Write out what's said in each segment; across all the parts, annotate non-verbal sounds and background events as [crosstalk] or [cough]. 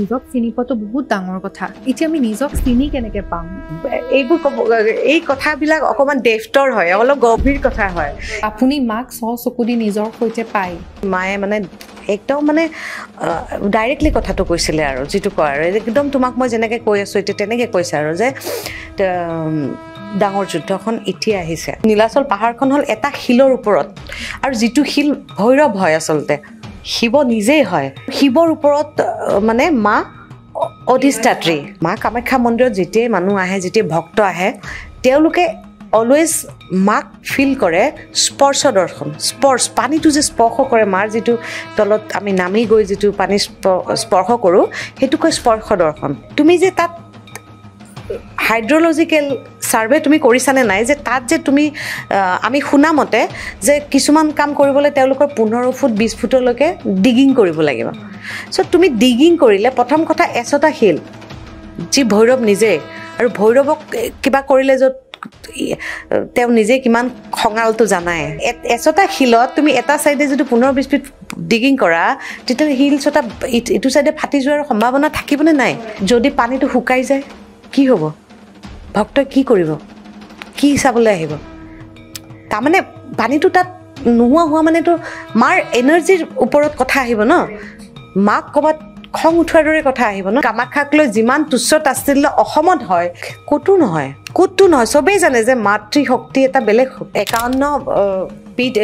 নিজক চিনি পোৱাটো বহুত ডাঙৰ কথা এতিয়া আমি নিজক চিনি কেনেকে পাম এইবোৰ ক'ব এই কথাবিলাক অকমান দেৱতৰ হয় অলপ গভীৰ কথা হয় আপুনি মাক চ চকু দি নিজৰ সৈতে পায় মায়ে মানে একদম মানে ডাইৰেক্টলি কথাটো কৈছিলে আৰু যিটো কয় আৰু একদম তোমাক মই যেনেকে কৈ আছো এতিয়া তেনেকে কৈছে আৰু যে ডাঙৰ যুদ্ধখন এতিয়া আহিছে নীলাচল পাহাৰখন হ'ল এটা শিলৰ ওপৰত আৰু যিটো শিল ভৈৰৱ হয় আচলতে শিৱ নিজেই হয় শিৱৰ ওপৰত মানে মা অধিষ্ঠাত্ৰী মা কামাখ্যা মন্দিৰত যেতিয়াই মানুহ আহে যেতিয়াই ভক্ত আহে তেওঁলোকে অলৱেজ মাক ফিল কৰে স্পৰ্শ দৰ্শন স্পৰ্শ পানীটো যে স্পৰ্শ কৰে মাৰ যিটো তলত আমি নামি গৈ যিটো পানী স্পৰ্শ কৰোঁ সেইটোকে স্পৰ্শ দৰ্শন তুমি যে তাত হাইড্ৰলজিকেল ছাৰ্ভে তুমি কৰিছানে নাই যে তাত যে তুমি আমি শুনামতে যে কিছুমান কাম কৰিবলৈ তেওঁলোকৰ পোন্ধৰ ফুট বিছ ফুটলৈকে ডিগিং কৰিব লাগিব চ' তুমি ডিগিং কৰিলে প্ৰথম কথা এচটা শিল যি ভৈৰৱ নিজে আৰু ভৈৰৱক কিবা কৰিলে য'ত তেওঁ নিজে কিমান খঙালটো জানায় এচটা শিলত তুমি এটা ছাইডে যদি পোন্ধৰ বিছ ফিট ডিগিং কৰা তেতিয়া শিল চটা ইটো ছাইডে ফাটি যোৱাৰ সম্ভাৱনা থাকিবনে নাই যদি পানীটো শুকাই যায় কি হ'ব ভক্তই কি কৰিব কি চাবলৈ আহিব তাৰমানে পানীটো তাত নোহোৱা হোৱা মানেতো মাৰ এনাৰ্জিৰ ওপৰত কথা আহিব ন মাক ক'ৰবাত খং উঠোৱাৰ দৰে কথা আহিব ন কামাখাক লৈ যিমান তুচ্ছ তাচ্ছিল্য অসমত হয় ক'তো নহয় ক'তো নহয় চবেই জানে যে মাতৃশক্তি এটা বেলেগ একাৱন্ন পীঠ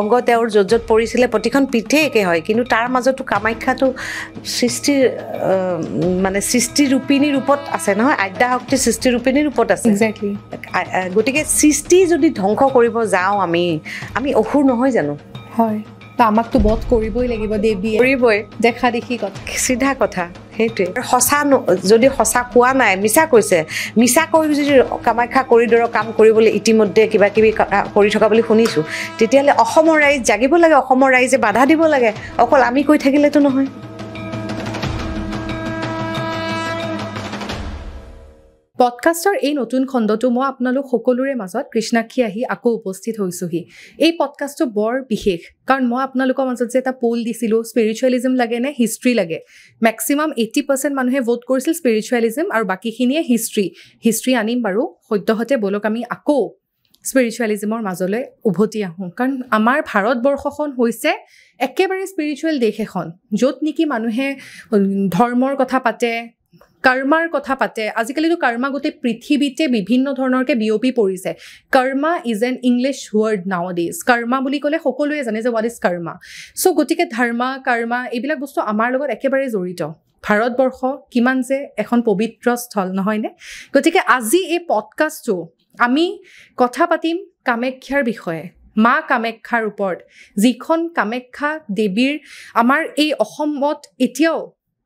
অংগ তেওঁৰ য'ত য'ত পৰিছিলে প্ৰতিখন পীঠেই একে হয় কিন্তু তাৰ মাজতো কামাখ্যাটো সৃষ্টিৰ মানে সৃষ্টিৰূপিণী ৰূপত আছে নহয় আদ্যাশক্তি সৃষ্টিৰূপিণী ৰূপত আছে গতিকে সৃষ্টি যদি ধ্বংস কৰিব যাওঁ আমি আমি অসুৰ নহয় জানো হয় আমাকতো বধ কৰিবই লাগিব দেৱীয়ে কৰিবই দেখা দেখি কথা চিধা কথা সেইটোৱে সঁচা ন যদি সঁচা কোৱা নাই মিছা কৈছে মিছা কৰি যদি কামাখ্যা কৰিডৰৰ কাম কৰিবলৈ ইতিমধ্যে কিবাকিবি কৰি থকা বুলি শুনিছোঁ তেতিয়াহ'লে অসমৰ ৰাইজ জাগিব লাগে অসমৰ ৰাইজে বাধা দিব লাগে অকল আমি কৈ থাকিলেতো নহয় পডকাষ্টৰ এই নতুন খণ্ডটো মই আপোনালোক সকলোৰে মাজত কৃষ্ণাক্ষী আহি আকৌ উপস্থিত হৈছোঁহি এই পডকাষ্টটো বৰ বিশেষ কাৰণ মই আপোনালোকৰ মাজত যে এটা পোল দিছিলোঁ স্পিৰিচুৱেলিজিম লাগে নে হিষ্ট্ৰী লাগে মেক্সিমাম এইটি পাৰ্চেণ্ট মানুহে ভোট কৰিছিল স্পিৰিচুৱেলিজিম আৰু বাকীখিনিয়ে হিষ্ট্ৰী হিষ্ট্ৰী আনিম বাৰু সদ্যহতে বলক আমি আকৌ স্পিৰিচুৱেলিজিমৰ মাজলৈ উভতি আহোঁ কাৰণ আমাৰ ভাৰতবৰ্ষখন হৈছে একেবাৰে স্পিৰিচুৱেল দেশ এখন য'ত নেকি মানুহে ধৰ্মৰ কথা পাতে কৰ্মাৰ কথা পাতে আজিকালিতো কৰ্মা গোটেই পৃথিৱীতে বিভিন্ন ধৰণৰকে বিয়পি পৰিছে karma is an English word now this karma বুলি ক'লে সকলোৱে জানে যে ৱাট ইজ কৰ্মা চ' গতিকে ধৰ্মা কৰ্মা এইবিলাক বস্তু আমাৰ লগত একেবাৰে জড়িত ভাৰতবৰ্ষ কিমান যে এখন পবিত্ৰ স্থল নহয়নে গতিকে আজি এই পডকাষ্টটো আমি কথা পাতিম কামাখ্যাৰ বিষয়ে মা কামাখ্যাৰ ওপৰত যিখন কামাখ্যা দেৱীৰ আমাৰ এই অসমত এতিয়াও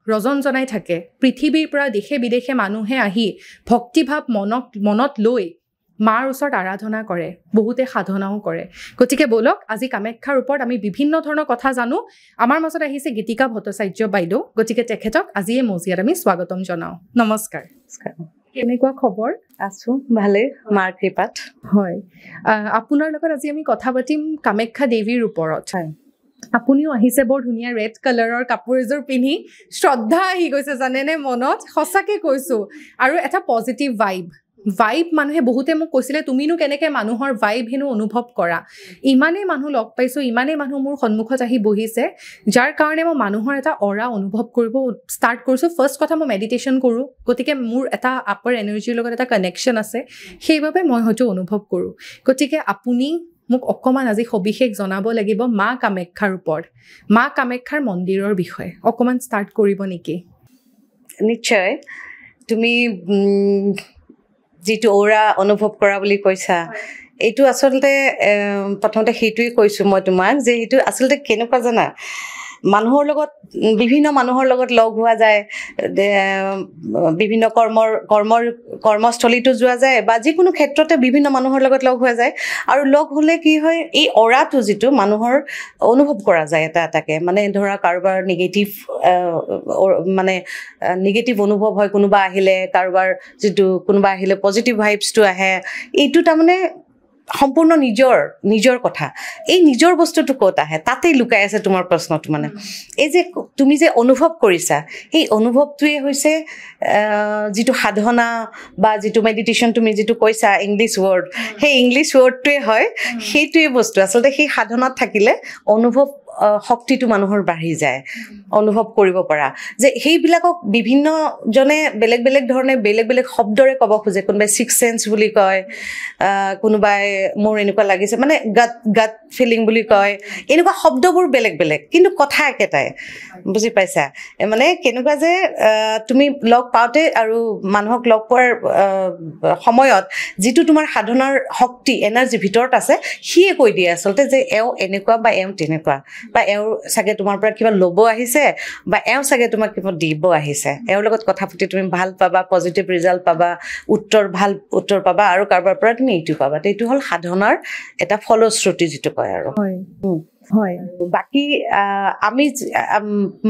ৰজন জনাই থাকে পৃথিৱীৰ পৰা দেশে বিদেশে মানুহে আহি ভক্তিভাৱ মনক মনত লৈ মাৰ ওচৰত আৰাধনা কৰে বহুতে সাধনাও কৰে গতিকে বলক আজি কামাখ্যাৰ ওপৰত আমি বিভিন্ন ধৰণৰ কথা জানো আমাৰ মাজত আহিছে গীতিকা ভট্টাচাৰ্য বাইদেউ গতিকে তেখেতক আজি এই মজিয়াত আমি স্বাগতম জনাওঁ নমস্কাৰ কেনেকুৱা খবৰ আছো ভালেই মাৰ কৃপাত হয় আপোনাৰ লগত আজি আমি কথা পাতিম কামাখ্যা দেৱীৰ ওপৰত হয় আপুনিও আহিছে বৰ ধুনীয়া ৰেড কালাৰৰ কাপোৰ এযোৰ পিন্ধি শ্ৰদ্ধা আহি গৈছে জানেনে মনত সঁচাকে কৈছো আৰু এটা পজিটিভ ভাইব ভাইব মানুহে বহুতে মোক কৈছিলে তুমিনো কেনেকৈ মানুহৰ ভাইব হেনো অনুভৱ কৰা ইমানেই মানুহ লগ পাইছোঁ ইমানেই মানুহ মোৰ সন্মুখত আহি বহিছে যাৰ কাৰণে মই মানুহৰ এটা অৰা অনুভৱ কৰিব ষ্টাৰ্ট কৰিছোঁ ফাৰ্ষ্ট কথা মই মেডিটেশ্যন কৰোঁ গতিকে মোৰ এটা আপাৰ এনাৰ্জিৰ লগত এটা কানেকশ্যন আছে সেইবাবে মই হয়তো অনুভৱ কৰোঁ গতিকে আপুনি মোক অকণমান আজি সবিশেষ জনাব লাগিব মা কামাখ্যাৰ ওপৰত মা কামাখ্যাৰ মন্দিৰৰ বিষয়ে অকণমান ষ্টাৰ্ট কৰিব নেকি নিশ্চয় তুমি যিটো ঔৰা অনুভৱ কৰা বুলি কৈছা এইটো আচলতে প্ৰথমতে সেইটোৱেই কৈছোঁ মই তোমাক যে সেইটো আচলতে কেনেকুৱা জানা মানুহৰ লগত বিভিন্ন মানুহৰ লগত লগ হোৱা যায় বিভিন্ন কৰ্মৰ কৰ্মৰ কৰ্মস্থলীটো যোৱা যায় বা যিকোনো ক্ষেত্ৰতে বিভিন্ন মানুহৰ লগত লগ হোৱা যায় আৰু লগ হ'লে কি হয় এই অৰাটো যিটো মানুহৰ অনুভৱ কৰা যায় এটা এটাকে মানে ধৰা কাৰোবাৰ নিগেটিভ মানে নিগেটিভ অনুভৱ হয় কোনোবা আহিলে কাৰোবাৰ যিটো কোনোবা আহিলে পজিটিভ ভাইবছটো আহে এইটো তাৰমানে সম্পূৰ্ণ নিজৰ নিজৰ কথা এই নিজৰ বস্তুটো ক'ত আহে তাতেই লুকাই আছে তোমাৰ প্ৰশ্নটো মানে এই যে তুমি যে অনুভৱ কৰিছা সেই অনুভৱটোৱে হৈছে যিটো সাধনা বা যিটো মেডিটেশ্যন তুমি যিটো কৈছা ইংলিছ ৱৰ্ড সেই ইংলিছ ৱৰ্ডটোৱে হয় সেইটোৱে বস্তু আচলতে সেই সাধনাত থাকিলে অনুভৱ শক্তিটো মানুহৰ বাঢ়ি যায় অনুভৱ কৰিব পৰা যে সেইবিলাকক বিভিন্নজনে বেলেগ বেলেগ ধৰণে বেলেগ বেলেগ শব্দৰে ক'ব খোজে কোনোবাই ছিক্স চেন্স বুলি কয় কোনোবাই মোৰ এনেকুৱা লাগিছে মানে গাত গাত ফিলিং বুলি কয় এনেকুৱা শব্দবোৰ বেলেগ বেলেগ কিন্তু কথা একেটাই বুজি পাইছা মানে কেনেকুৱা যে তুমি লগ পাওঁতে আৰু মানুহক লগ পোৱাৰ সময়ত যিটো তোমাৰ সাধনাৰ শক্তি এনাৰ্জি ভিতৰত আছে সিয়ে কৈ দিয়ে আচলতে যে এওঁ এনেকুৱা বা এওঁ তেনেকুৱা বা এওঁ চাগে তোমাৰ পৰা কিবা ল'ব আহিছে বা এওঁ চাগে তোমাক কিবা দিব আহিছে এওঁৰ লগত কথা পাতি তুমি ভাল পাবা পজিটিভ ৰিজাল্ট পাবা উত্তৰ ভাল উত্তৰ পাবা আৰু কাৰোবাৰ পৰা তুমি এইটো পাবা এইটো হ'ল সাধনাৰ এটা ফলশ্ৰুতি যিটো কয় আৰু হয় বাকী আমি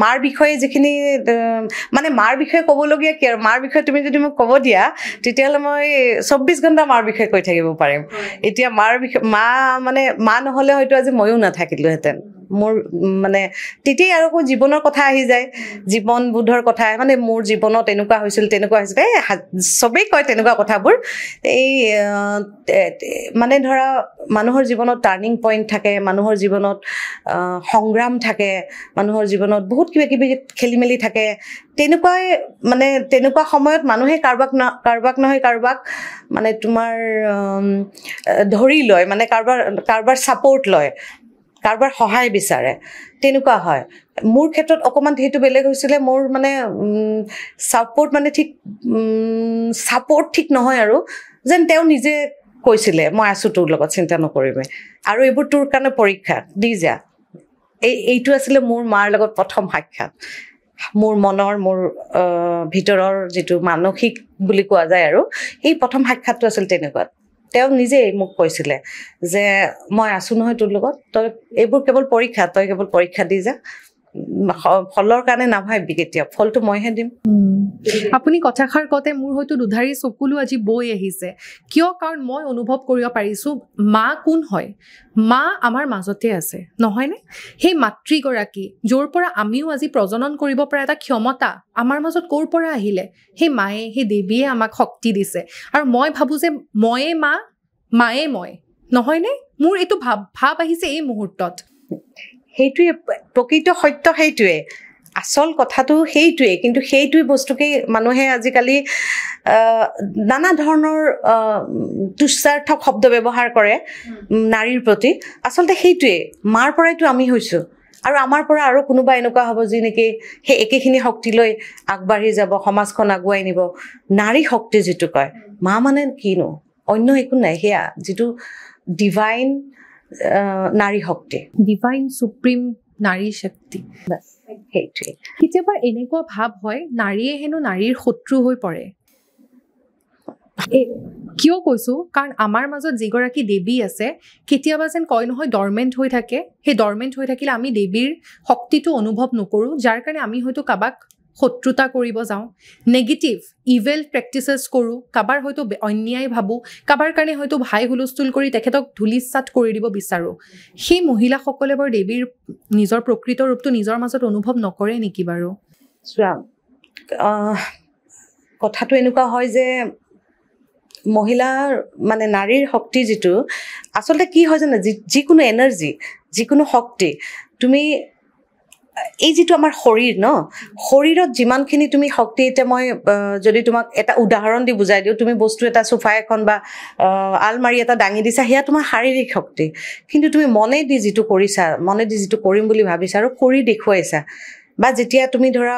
মাৰ বিষয়ে যিখিনি মানে মাৰ বিষয়ে ক'বলগীয়া কি আৰু মাৰ বিষয়ে তুমি যদি মোক ক'ব দিয়া তেতিয়াহ'লে মই চৌব্বিছ ঘণ্টা মাৰ বিষয়ে কৈ থাকিব পাৰিম এতিয়া মাৰ বিষয়ে মা মানে মা নহ'লে হয়তো আজি ময়ো নাথাকিলোহেঁতেন মোৰ মানে তেতিয়াই আৰু আকৌ জীৱনৰ কথা আহি যায় জীৱনবোধৰ কথা মানে মোৰ জীৱনত এনেকুৱা হৈছিল তেনেকুৱা হৈছিল এই চবেই কয় তেনেকুৱা কথাবোৰ এই মানে ধৰা মানুহৰ জীৱনত টাৰ্ণিং পইণ্ট থাকে মানুহৰ জীৱনত সংগ্ৰাম থাকে মানুহৰ জীৱনত বহুত কিবা কিবি খেলি মেলি থাকে তেনেকুৱাই মানে তেনেকুৱা সময়ত মানুহে কাৰোবাক ন কাৰোবাক নহয় কাৰোবাক মানে তোমাৰ ধৰি লয় মানে কাৰোবাৰ কাৰোবাৰ ছাপৰ্ট লয় কাৰোবাৰ সহায় বিচাৰে তেনেকুৱা হয় মোৰ ক্ষেত্ৰত অকণমান সেইটো বেলেগ হৈছিলে মোৰ মানে ছাপৰ্ট মানে ঠিক ছাপৰ্ট ঠিক নহয় আৰু যেন তেওঁ নিজে কৈছিলে মই আছোঁ তোৰ লগত চিন্তা নকৰিমে আৰু এইবোৰ তোৰ কাৰণে পৰীক্ষা দি যা এই এইটো আছিলে মোৰ মাৰ লগত প্ৰথম সাক্ষাৎ মোৰ মনৰ মোৰ ভিতৰৰ যিটো মানসিক বুলি কোৱা যায় আৰু সেই প্ৰথম সাক্ষাৎটো আছিল তেনেকুৱা তেওঁ নিজেই মোক কৈছিলে যে মই আছো নহয় তোৰ লগত তই এইবোৰ কেৱল পৰীক্ষা তই কেৱল পৰীক্ষা দি যা ফলৰ কাৰণে নাভাবি কেতিয়া ফলটো মইহে দিম আপুনি কথাষাৰ কওঁতে মোৰ হয়তো দুধাৰী চকুলো আজি বৈ আহিছে কিয় কাৰণ মই অনুভৱ কৰিব পাৰিছোঁ মা কোন হয় মা আমাৰ মাজতে আছে নহয়নে সেই মাতৃগৰাকী য'ৰ পৰা আমিও আজি প্ৰজনন কৰিব পৰা এটা ক্ষমতা আমাৰ মাজত ক'ৰ পৰা আহিলে সেই মায়ে সেই দেৱীয়ে আমাক শক্তি দিছে আৰু মই ভাবোঁ যে ময়ে মা মায়ে মই নহয়নে মোৰ এইটো ভাৱ ভাৱ আহিছে এই মুহূৰ্তত সেইটোৱে প্ৰকৃত সত্য সেইটোৱে আচল কথাটো সেইটোৱে কিন্তু সেইটোৱে বস্তুকেই মানুহে আজিকালি নানা ধৰণৰ তুষাৰ্থক শব্দ ব্যৱহাৰ কৰে নাৰীৰ প্ৰতি আচলতে সেইটোৱে মাৰ পৰাইতো আমি হৈছোঁ আৰু আমাৰ পৰা আৰু কোনোবা এনেকুৱা হ'ব যি নেকি সেই একেখিনি শক্তি লৈ আগবাঢ়ি যাব সমাজখন আগুৱাই নিব নাৰী শক্তি যিটো কয় মা মানে কিনো অন্য একো নাই সেয়া যিটো ডিভাইন নাৰী শক্তি ডিভাইন চুপ্ৰিম নাৰী শক্তি সেইটোৱেই কেতিয়াবা এনেকুৱা ভাৱ হয় নাৰীয়ে হেনো নাৰীৰ শত্ৰু হৈ পৰে কিয় কৈছোঁ কাৰণ আমাৰ মাজত যিগৰাকী দেৱী আছে কেতিয়াবা যেন কয় নহয় ডৰমেণ্ট হৈ থাকে সেই ডৰমেণ্ট হৈ থাকিলে আমি দেৱীৰ শক্তিটো অনুভৱ নকৰোঁ যাৰ কাৰণে আমি হয়তো কাৰোবাক শত্ৰুতা কৰিব যাওঁ নেগেটিভ ইভেল প্ৰেক্টিচেছ কৰোঁ কাৰোবাৰ হয়তো অন্যায় ভাবোঁ কাৰোবাৰ কাৰণে হয়তো ভাই হুলস্থুল কৰি তেখেতক ধূলি ধূলিচাত কৰি দিব বিচাৰোঁ সেই মহিলাসকলে বাৰু দেৱীৰ নিজৰ প্ৰকৃত ৰূপটো নিজৰ মাজত অনুভৱ নকৰে নেকি বাৰু চোৱা কথাটো এনেকুৱা হয় যে মহিলাৰ মানে নাৰীৰ শক্তি যিটো আচলতে কি হয় জানো যিকোনো এনাৰ্জি যিকোনো শক্তি তুমি এই যিটো আমাৰ শৰীৰ ন শৰীৰত যিমানখিনি তুমি শক্তি এতিয়া মই যদি তোমাক এটা উদাহৰণ দি বুজাই দিওঁ তুমি বস্তু এটা চোফা এখন বা আলমাৰি এটা দাঙি দিছা সেয়া তোমাৰ শাৰীৰিক শক্তি কিন্তু তুমি মনেদি যিটো কৰিছা মনেদি যিটো কৰিম বুলি ভাবিছা আৰু কৰি দেখুৱাইছা বা যেতিয়া তুমি ধৰা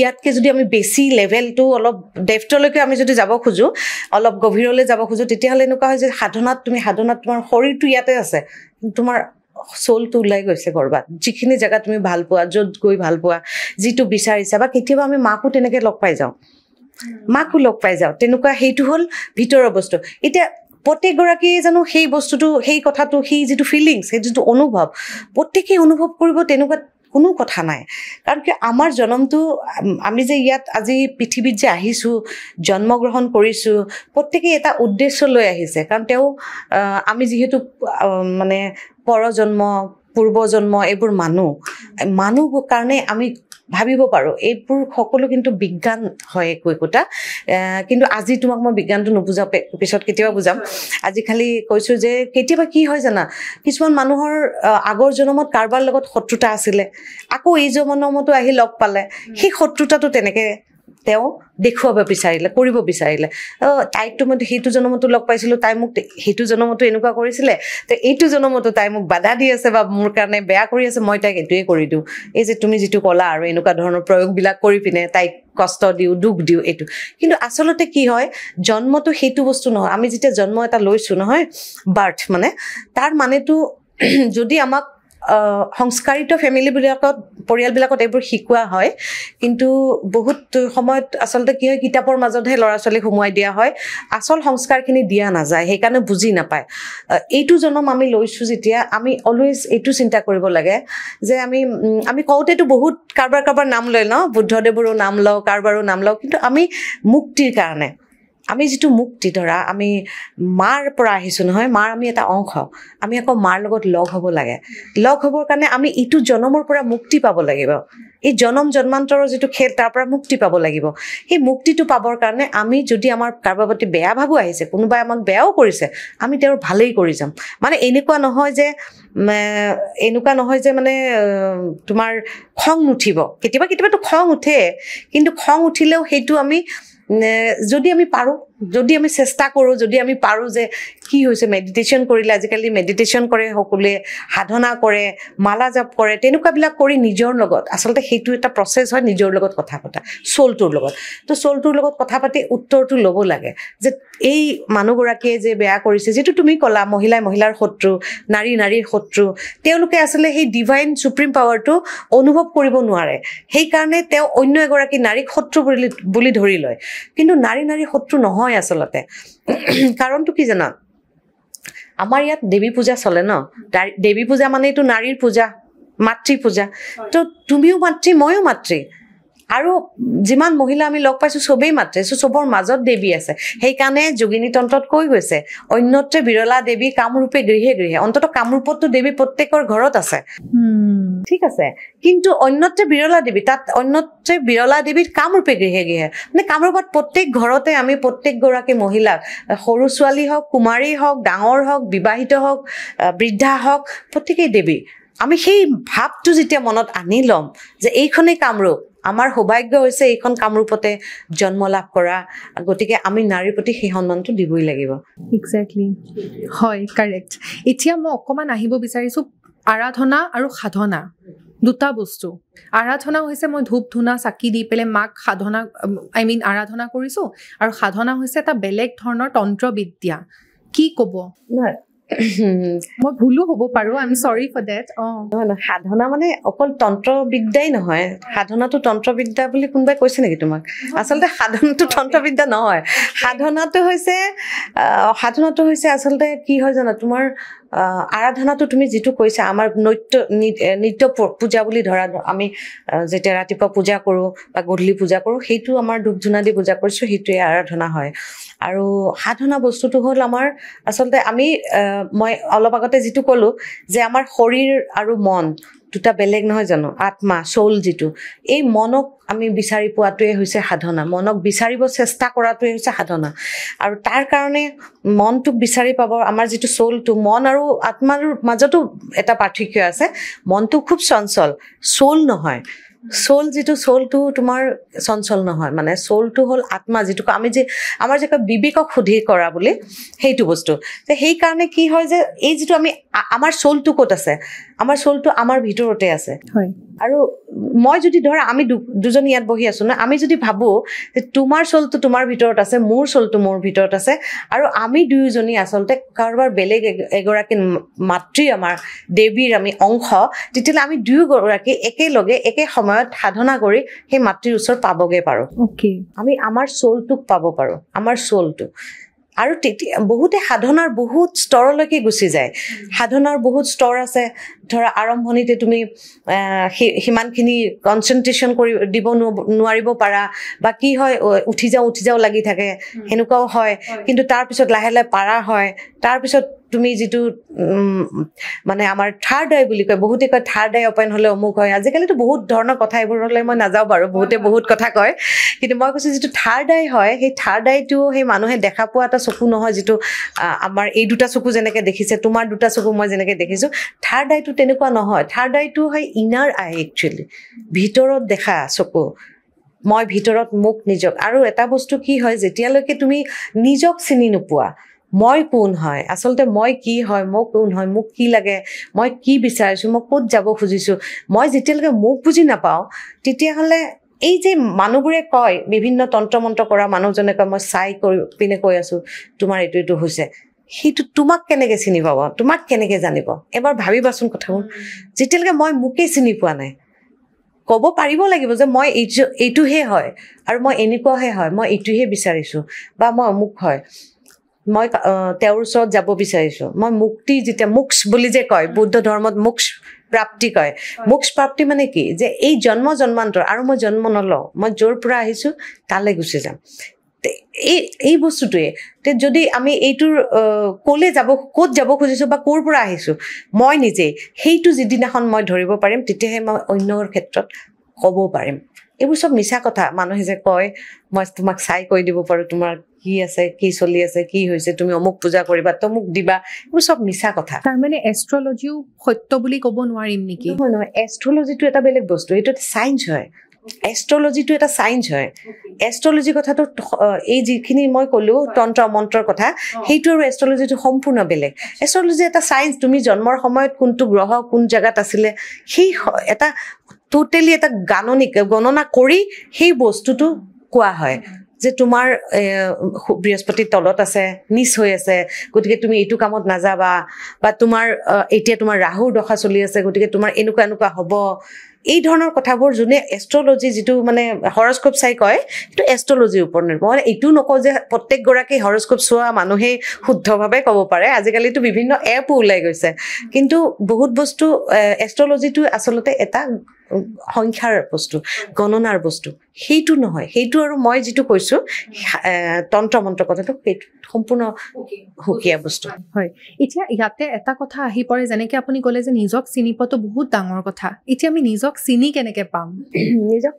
ইয়াতকৈ যদি আমি বেছি লেভেলটো অলপ ডেফটলৈকে আমি যদি যাব খোজোঁ অলপ গভীৰলৈ যাব খোজোঁ তেতিয়াহ'লে এনেকুৱা হয় যে সাধনাত তুমি সাধনাত তোমাৰ শৰীৰটো ইয়াতে আছে তোমাৰ চলটো ওলাই গৈছে ক'ৰবাত যিখিনি জেগা তুমি ভাল পোৱা য'ত গৈ ভাল পোৱা যিটো বিচাৰিছা বা কেতিয়াবা আমি মাকো তেনেকৈ লগ পাই যাওঁ মাকো লগ পাই যাওঁ তেনেকুৱা সেইটো হ'ল ভিতৰৰ বস্তু এতিয়া প্ৰত্যেকগৰাকীয়ে জানো সেই বস্তুটো সেই কথাটো সেই যিটো ফিলিংছ সেই যিটো অনুভৱ প্ৰত্যেকেই অনুভৱ কৰিব তেনেকুৱা কোনো কথা নাই কাৰণ কিয় আমাৰ জনমটো আমি যে ইয়াত আজি পৃথিৱীত যে আহিছোঁ জন্মগ্ৰহণ কৰিছোঁ প্ৰত্যেকেই এটা উদ্দেশ্য লৈ আহিছে কাৰণ তেওঁ আমি যিহেতু মানে পৰজন্ম পূৰ্বজন্ম এইবোৰ মানুহ মানুহ কাৰণে আমি ভাবিব পাৰোঁ এইবোৰ সকলো কিন্তু বিজ্ঞান হয় একো একোটা কিন্তু আজি তোমাক মই বিজ্ঞানটো নুবুজা পিছত কেতিয়াবা বুজাম আজি খালি কৈছোঁ যে কেতিয়াবা কি হয় জানা কিছুমান মানুহৰ আগৰ জনমত কাৰোবাৰ লগত শত্ৰুতা আছিলে আকৌ এই জনমতো আহি লগ পালে সেই শত্ৰুতাটো তেনেকৈ তেওঁ দেখুৱাব বিচাৰিলে কৰিব বিচাৰিলে তাইকতো মই সেইটো জনমতো লগ পাইছিলোঁ তাই মোক সেইটো জনমতো এনেকুৱা কৰিছিলে তো এইটো জনমতো তাই মোক বাধা দি আছে বা মোৰ কাৰণে বেয়া কৰি আছে মই তাইক এইটোৱে কৰি দিওঁ এই যে তুমি যিটো ক'লা আৰু এনেকুৱা ধৰণৰ প্ৰয়োগবিলাক কৰি পিনে তাইক কষ্ট দিওঁ দুখ দিওঁ এইটো কিন্তু আচলতে কি হয় জন্মটো সেইটো বস্তু নহয় আমি যেতিয়া জন্ম এটা লৈছোঁ নহয় বাৰ্থ মানে তাৰ মানেতো [clears throat] যদি আমাক সংস্কাৰিত ফেমিলিবিলাকত পৰিয়ালবিলাকত এইবোৰ শিকোৱা হয় কিন্তু বহুত সময়ত আচলতে কি হয় কিতাপৰ মাজতহে ল'ৰা ছোৱালীক সোমোৱাই দিয়া হয় আচল সংস্কাৰখিনি দিয়া নাযায় সেইকাৰণে বুজি নাপায় এইটো জনম আমি লৈছোঁ যেতিয়া আমি অলৱেজ এইটো চিন্তা কৰিব লাগে যে আমি আমি কওঁতেতো বহুত কাৰোবাৰ কাৰোবাৰ নাম লৈ লওঁ বুদ্ধদেৱৰো নাম লওঁ কাৰোবাৰো নাম লওঁ কিন্তু আমি মুক্তিৰ কাৰণে আমি যিটো মুক্তি ধৰা আমি মাৰ পৰা আহিছোঁ নহয় মাৰ আমি এটা অংশ আমি আকৌ মাৰ লগত লগ হ'ব লাগে লগ হ'বৰ কাৰণে আমি ইটো জনমৰ পৰা মুক্তি পাব লাগিব এই জনম জন্মান্তৰৰ যিটো খেল তাৰ পৰা মুক্তি পাব লাগিব সেই মুক্তিটো পাবৰ কাৰণে আমি যদি আমাৰ কাৰোবাৰ প্ৰতি বেয়া ভাবো আহিছে কোনোবাই আমাক বেয়াও কৰিছে আমি তেওঁৰ ভালেই কৰি যাম মানে এনেকুৱা নহয় যে এনেকুৱা নহয় যে মানে তোমাৰ খং নুঠিব কেতিয়াবা কেতিয়াবাতো খং উঠে কিন্তু খং উঠিলেও সেইটো আমি যদি আমি পাৰোঁ যদি আমি চেষ্টা কৰোঁ যদি আমি পাৰোঁ যে কি হৈছে মেডিটেশ্যন কৰিলে আজিকালি মেডিটেশ্যন কৰে সকলোৱে সাধনা কৰে মালা জাপ কৰে তেনেকুৱাবিলাক কৰি নিজৰ লগত আচলতে সেইটো এটা প্ৰচেছ হয় নিজৰ লগত কথা পতা চ'লটোৰ লগত তো চ'লটোৰ লগত কথা পাতি উত্তৰটো ল'ব লাগে যে এই মানুহগৰাকীয়ে যে বেয়া কৰিছে যিটো তুমি ক'লা মহিলাই মহিলাৰ শত্ৰু নাৰী নাৰীৰ শত্ৰু তেওঁলোকে আচলতে সেই ডিভাইন চুপ্ৰিম পাৱাৰটো অনুভৱ কৰিব নোৱাৰে সেইকাৰণে তেওঁ অন্য এগৰাকী নাৰীক শত্ৰু বুলি বুলি ধৰি লয় কিন্তু নাৰী নাৰীৰ শত্ৰু নহয় নহয় আচলতে কাৰণটো কি জানা আমাৰ ইয়াত দেৱী পূজা চলে ন দেৱী পূজা মানে এইটো নাৰীৰ পূজা মাতৃ পূজা ত' তুমিও মাতৃ ময়ো মাতৃ আৰু যিমান মহিলা আমি লগ পাইছো চবেই মাতে চবৰ মাজত দেৱী আছে সেইকাৰণে তন্ত্ৰত কৈ গৈছে অন্যত্ৰে বিৰলা দেৱী কামৰূপে গৃহে গৃহে অন্তত কামৰূপতো দেৱী প্ৰত্যেকৰ ঘৰত আছে ঠিক আছে কিন্তু অন্যত্ৰে বিৰলা দেৱী তাত অন্যত্ৰে বিৰলা দেৱীত কামৰূপে গৃহে গৃহে মানে কামৰূপত প্ৰত্যেক ঘৰতে আমি প্ৰত্যেকগৰাকী মহিলাক সৰু ছোৱালী হওক কুমাৰী হওক ডাঙৰ হওক বিবাহিত হওক বৃদ্ধা হওক প্ৰত্যেকেই দেৱী আমি সেই ভাবটো যেতিয়া মনত আনি ল'ম যে এইখনেই কামৰূপ আমাৰ সৌভাগ্য হৈছে এইখন কামৰূপতে জন্ম লাভ কৰা গতিকে আমি নাৰীৰ প্ৰতি সেই সন্মানটো দিবই লাগিব এক্সেক্টলি হয় কাৰেক্ট এতিয়া মই অকণমান আহিব বিচাৰিছোঁ আৰাধনা আৰু সাধনা দুটা বস্তু আৰাধনা হৈছে মই ধূপ ধূনা চাকি দি পেলাই মাক সাধনা আই মিন আৰাধনা কৰিছোঁ আৰু সাধনা হৈছে এটা বেলেগ ধৰণৰ তন্ত্ৰবিদ্যা কি ক'ব [laughs] মই ভুলো হ'ব পাৰোঁ আমি চৰি ফৰ ডেট অঁ সাধনা মানে অকল তন্ত্ৰবিদ্যাই নহয় সাধনাটো তন্ত্ৰবিদ্যা বুলি কোনোবাই কৈছে নেকি তোমাক আচলতে সাধনাটো তন্ত্ৰবিদ্যা নহয় সাধনাটো হৈছে সাধনাটো হৈছে আচলতে কি হয় জানো তোমাৰ আৰাধনাটো তুমি যিটো কৈছা আমাৰ নৃত্য নৃত্য পূজা বুলি ধৰা আমি যেতিয়া ৰাতিপুৱা পূজা কৰোঁ বা গধূলি পূজা কৰোঁ সেইটো আমাৰ ধূপ ধূনা দি পূজা কৰিছোঁ সেইটোৱে আৰাধনা হয় আৰু সাধনা বস্তুটো হ'ল আমাৰ আচলতে আমি মই অলপ আগতে যিটো ক'লোঁ যে আমাৰ শৰীৰ আৰু মন দুটা বেলেগ নহয় জানো আত্মা চৌল যিটো এই মনক আমি বিচাৰি পোৱাটোৱে হৈছে সাধনা মনক বিচাৰিব চেষ্টা কৰাটোৱে হৈছে সাধনা আৰু তাৰ কাৰণে মনটোক বিচাৰি পাব আমাৰ যিটো চৌলটো মন আৰু আত্মাৰ মাজতো এটা পাৰ্থক্য আছে মনটো খুব চঞ্চল চৌল নহয় চল যিটো চলটো তোমাৰ চঞ্চল নহয় মানে চলটো হ'ল আত্মা যিটো আমি যে আমাৰ যে বিবেকক সুধি কৰা বুলি সেইটো বস্তু সেইকাৰণে কি হয় যে এই যিটো আমি আমাৰ চলটো ক'ত আছে আমাৰ চলটো আমাৰ ভিতৰতে আছে আৰু মই যদি ধৰা আমি দুজনী ইয়াত বহি আছো ন আমি যদি ভাবোঁ যে তোমাৰ চলটো তোমাৰ ভিতৰত আছে মোৰ চলটো মোৰ ভিতৰত আছে আৰু আমি দুয়োজনী আচলতে কাৰোবাৰ বেলেগ এগৰাকী মাতৃ আমাৰ দেৱীৰ আমি অংশ তেতিয়াহ'লে আমি দুয়োগৰাকী একেলগে একে সময়ত সাধনা কৰি সেই মাতৃৰ ওচৰত পাবগৈ পাৰোঁ আমি আমাৰ চলটোক পাব পাৰোঁ আমাৰ চলটো আৰু তেতিয়া বহুতে সাধনাৰ বহুত স্তৰলৈকে গুচি যায় সাধনাৰ বহুত স্তৰ আছে ধৰা আৰম্ভণিতে তুমি সিমানখিনি কনচেনট্ৰেশ্যন কৰি দিব নোৱাৰিব পাৰা বা কি হয় উঠি যাওঁ উঠি যাওঁ লাগি থাকে সেনেকুৱাও হয় কিন্তু তাৰপিছত লাহে লাহে পাৰা হয় তাৰপিছত তুমি যিটো মানে আমাৰ থাৰ্ড আই বুলি কয় বহুতে কয় থাৰ্ড আই অপেন হ'লে অমুক হয় আজিকালিতো বহুত ধৰণৰ কথা এইবোৰ হ'লে মই নাযাওঁ বাৰু বহুতে বহুত কথা কয় কিন্তু মই কৈছোঁ যিটো থাৰ্ড আই হয় সেই থাৰ্ড আইটো সেই মানুহে দেখা পোৱা এটা চকু নহয় যিটো আমাৰ এই দুটা চকু যেনেকৈ দেখিছে তোমাৰ দুটা চকু মই যেনেকৈ দেখিছোঁ থাৰ্ড আইটো তেনেকুৱা নহয় থাৰ্ড আইটো হয় ইনাৰ আই একচুৱেলি ভিতৰত দেখা চকু মই ভিতৰত মোক নিজক আৰু এটা বস্তু কি হয় যেতিয়ালৈকে তুমি নিজক চিনি নোপোৱা মই কোন হয় আচলতে মই কি হয় মই কোন হয় মোক কি লাগে মই কি বিচাৰিছোঁ মই ক'ত যাব খুজিছোঁ মই যেতিয়ালৈকে মোক বুজি নাপাওঁ তেতিয়াহ'লে এই যে মানুহবোৰে কয় বিভিন্ন তন্ত্ৰ মন্ত্ৰ কৰা মানুহজনে কয় মই চাই কৰি পিনে কৈ আছোঁ তোমাৰ এইটো এইটো হৈছে সেইটো তোমাক কেনেকৈ চিনি পাব তোমাক কেনেকৈ জানিব এবাৰ ভাবিবাচোন কথাবোৰ যেতিয়ালৈকে মই মোকেই চিনি পোৱা নাই ক'ব পাৰিব লাগিব যে মই এইটো এইটোহে হয় আৰু মই এনেকুৱাহে হয় মই এইটোহে বিচাৰিছোঁ বা মই অমুক হয় মই তেওঁৰ ওচৰত যাব বিচাৰিছোঁ মই মুক্তি যেতিয়া মোক্স বুলি যে কয় বৌদ্ধ ধৰ্মত মোক্স প্ৰাপ্তি কয় মোক্স প্ৰাপ্তি মানে কি যে এই জন্ম জন্মান্তৰ আৰু মই জন্ম নলওঁ মই য'ৰ পৰা আহিছোঁ তালৈ গুচি যাম এই এই বস্তুটোৱে তে যদি আমি এইটোৰ ক'লৈ যাব ক'ত যাব খুজিছোঁ বা ক'ৰ পৰা আহিছোঁ মই নিজেই সেইটো যিদিনাখন মই ধৰিব পাৰিম তেতিয়াহে মই অন্য ক্ষেত্ৰত ক'ব পাৰিম এইবোৰ চব মিছা কথা মানুহে যে কয় মই তোমাক চাই কৈ দিব পাৰোঁ তোমাৰ কি আছে কি চলি আছে কি হৈছে তুমি অমুক পূজা কৰিবা তমুক দিবা এইবোৰ চব মিছা কথা তাৰমানে এষ্ট্ৰলজিও সত্য বুলি ক'ব নোৱাৰিম নেকি নহয় নহয় এষ্ট্ৰলজিটো এটা বেলেগ বস্তু এইটো এটা চায়েন্স হয় এষ্ট্ৰলজিটো এটা চায়েন্স হয় এষ্ট্ৰলজি কথাটো এই যিখিনি মই কলো তন্ত্ৰ মন্ত্ৰৰ কথা সেইটো আৰু এষ্ট্ৰলজিটো সম্পূৰ্ণ বেলেগ এষ্ট্ৰলজি এটা চাইন্স তুমি জন্মৰ সময়ত কোনটো গ্ৰহ কোন জেগাত আছিলে সেই এটা টোটেলি এটা গাননিক গণনা কৰি সেই বস্তুটো কোৱা হয় যে তোমাৰ বৃহস্পতি তলত আছে নিচ হৈ আছে গতিকে তুমি এইটো কামত নাযাবা বা তোমাৰ এতিয়া তোমাৰ ৰাহুৰ দশা চলি আছে গতিকে তোমাৰ এনেকুৱা এনেকুৱা হ'ব এই ধৰণৰ কথাবোৰ যোনে এষ্ট্ৰলজি যিটো মানে হৰস্কোপ চাই কয় সেইটো এষ্ট্ৰলজিৰ ওপৰত নিৰ্ভৰ মানে এইটো নকওঁ যে প্ৰত্যেকগৰাকী হৰস্কোপ চোৱা মানুহেই শুদ্ধভাৱে ক'ব পাৰে আজিকালিতো বিভিন্ন এপো ওলাই গৈছে কিন্তু বহুত বস্তু এষ্ট্ৰলজিটো আচলতে এটা সংখ্যাৰ বস্তু গণনাৰ বস্তু সেইটো নহয় সেইটো আৰু মই যিটো কৈছোঁ তন্ত্ৰ মন্ত্ৰ কথাটো সেইটো সম্পূৰ্ণ সুকীয়া বস্তু হয় এতিয়া ইয়াতে এটা কথা আহি পৰে যেনেকৈ আপুনি ক'লে যে নিজক চিনি পোৱাটো বহুত ডাঙৰ কথা এতিয়া আমি নিজক চিনি কেনেকৈ পাম নিজক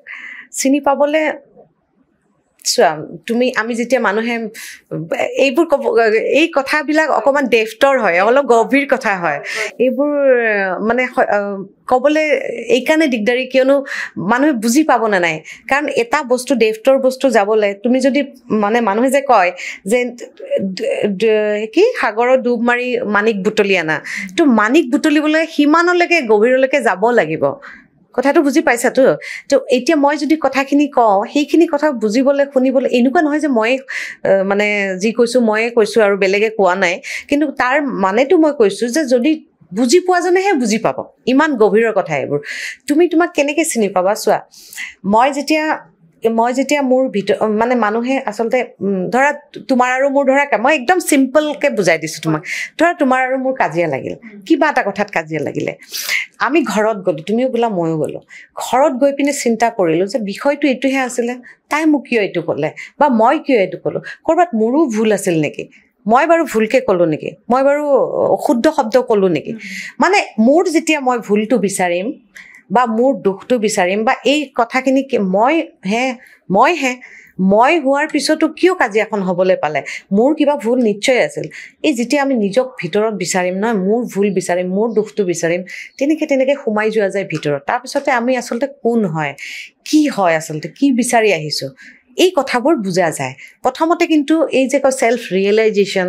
চিনি পাবলৈ চোৱা তুমি আমি যেতিয়া মানুহে এইবোৰ ক'ব এই কথাবিলাক অকণমান দেফতৰ হয় অলপ গভীৰ কথা হয় এইবোৰ মানে ক'বলৈ এইকাৰণে দিগদাৰি কিয়নো মানুহে বুজি পাব নে নাই কাৰণ এটা বস্তু দেফতৰ বস্তু যাবলৈ তুমি যদি মানে মানুহে যে কয় যে কি সাগৰৰ ডুব মাৰি মানিক বুটলি আনা তো মানিক বুটলিবলৈ সিমানলৈকে গভীৰলৈকে যাব লাগিব কথাটো বুজি পাইছাতো তো এতিয়া মই যদি কথাখিনি কওঁ সেইখিনি কথা বুজিবলৈ শুনিবলৈ এনেকুৱা নহয় যে মই মানে যি কৈছোঁ ময়ে কৈছোঁ আৰু বেলেগে কোৱা নাই কিন্তু তাৰ মানেটো মই কৈছোঁ যে যদি বুজি পোৱাজনেহে বুজি পাব ইমান গভীৰৰ কথা এইবোৰ তুমি তোমাক কেনেকৈ চিনি পাবা চোৱা মই যেতিয়া মই যেতিয়া মোৰ ভিতৰত মানে মানুহে আচলতে ধৰা তোমাৰ আৰু মোৰ ধৰা মই একদম চিম্পলকে বুজাই দিছোঁ তোমাক ধৰা তোমাৰ আৰু মোৰ কাজিয়া লাগিল কিবা এটা কথাত কাজিয়া লাগিলে আমি ঘৰত গ'লোঁ তুমিও বোলা ময়ো গ'লোঁ ঘৰত গৈ পিনে চিন্তা কৰিলোঁ যে বিষয়টো এইটোহে আছিলে তাই মোক কিয় এইটো ক'লে বা মই কিয় এইটো ক'লোঁ ক'ৰবাত মোৰো ভুল আছিল নেকি মই বাৰু ভুলকে ক'লোঁ নেকি মই বাৰু অশুদ্ধ শব্দ ক'লোঁ নেকি মানে মোৰ যেতিয়া মই ভুলটো বিচাৰিম বা মোৰ দুখটো বিচাৰিম বা এই কথাখিনি মই হে মই হে মই হোৱাৰ পিছতো কিয় কাজিয়াখন হ'বলৈ পালে মোৰ কিবা ভুল নিশ্চয় আছিল এই যেতিয়া আমি নিজক ভিতৰত বিচাৰিম নহয় মোৰ ভুল বিচাৰিম মোৰ দুখটো বিচাৰিম তেনেকৈ তেনেকৈ সোমাই যোৱা যায় ভিতৰত তাৰপিছতে আমি আচলতে কোন হয় কি হয় আচলতে কি বিচাৰি আহিছোঁ এই কথাবোৰ বুজা যায় প্ৰথমতে কিন্তু এই যে কয় চেল্ফ ৰিয়েলাইজেশ্যন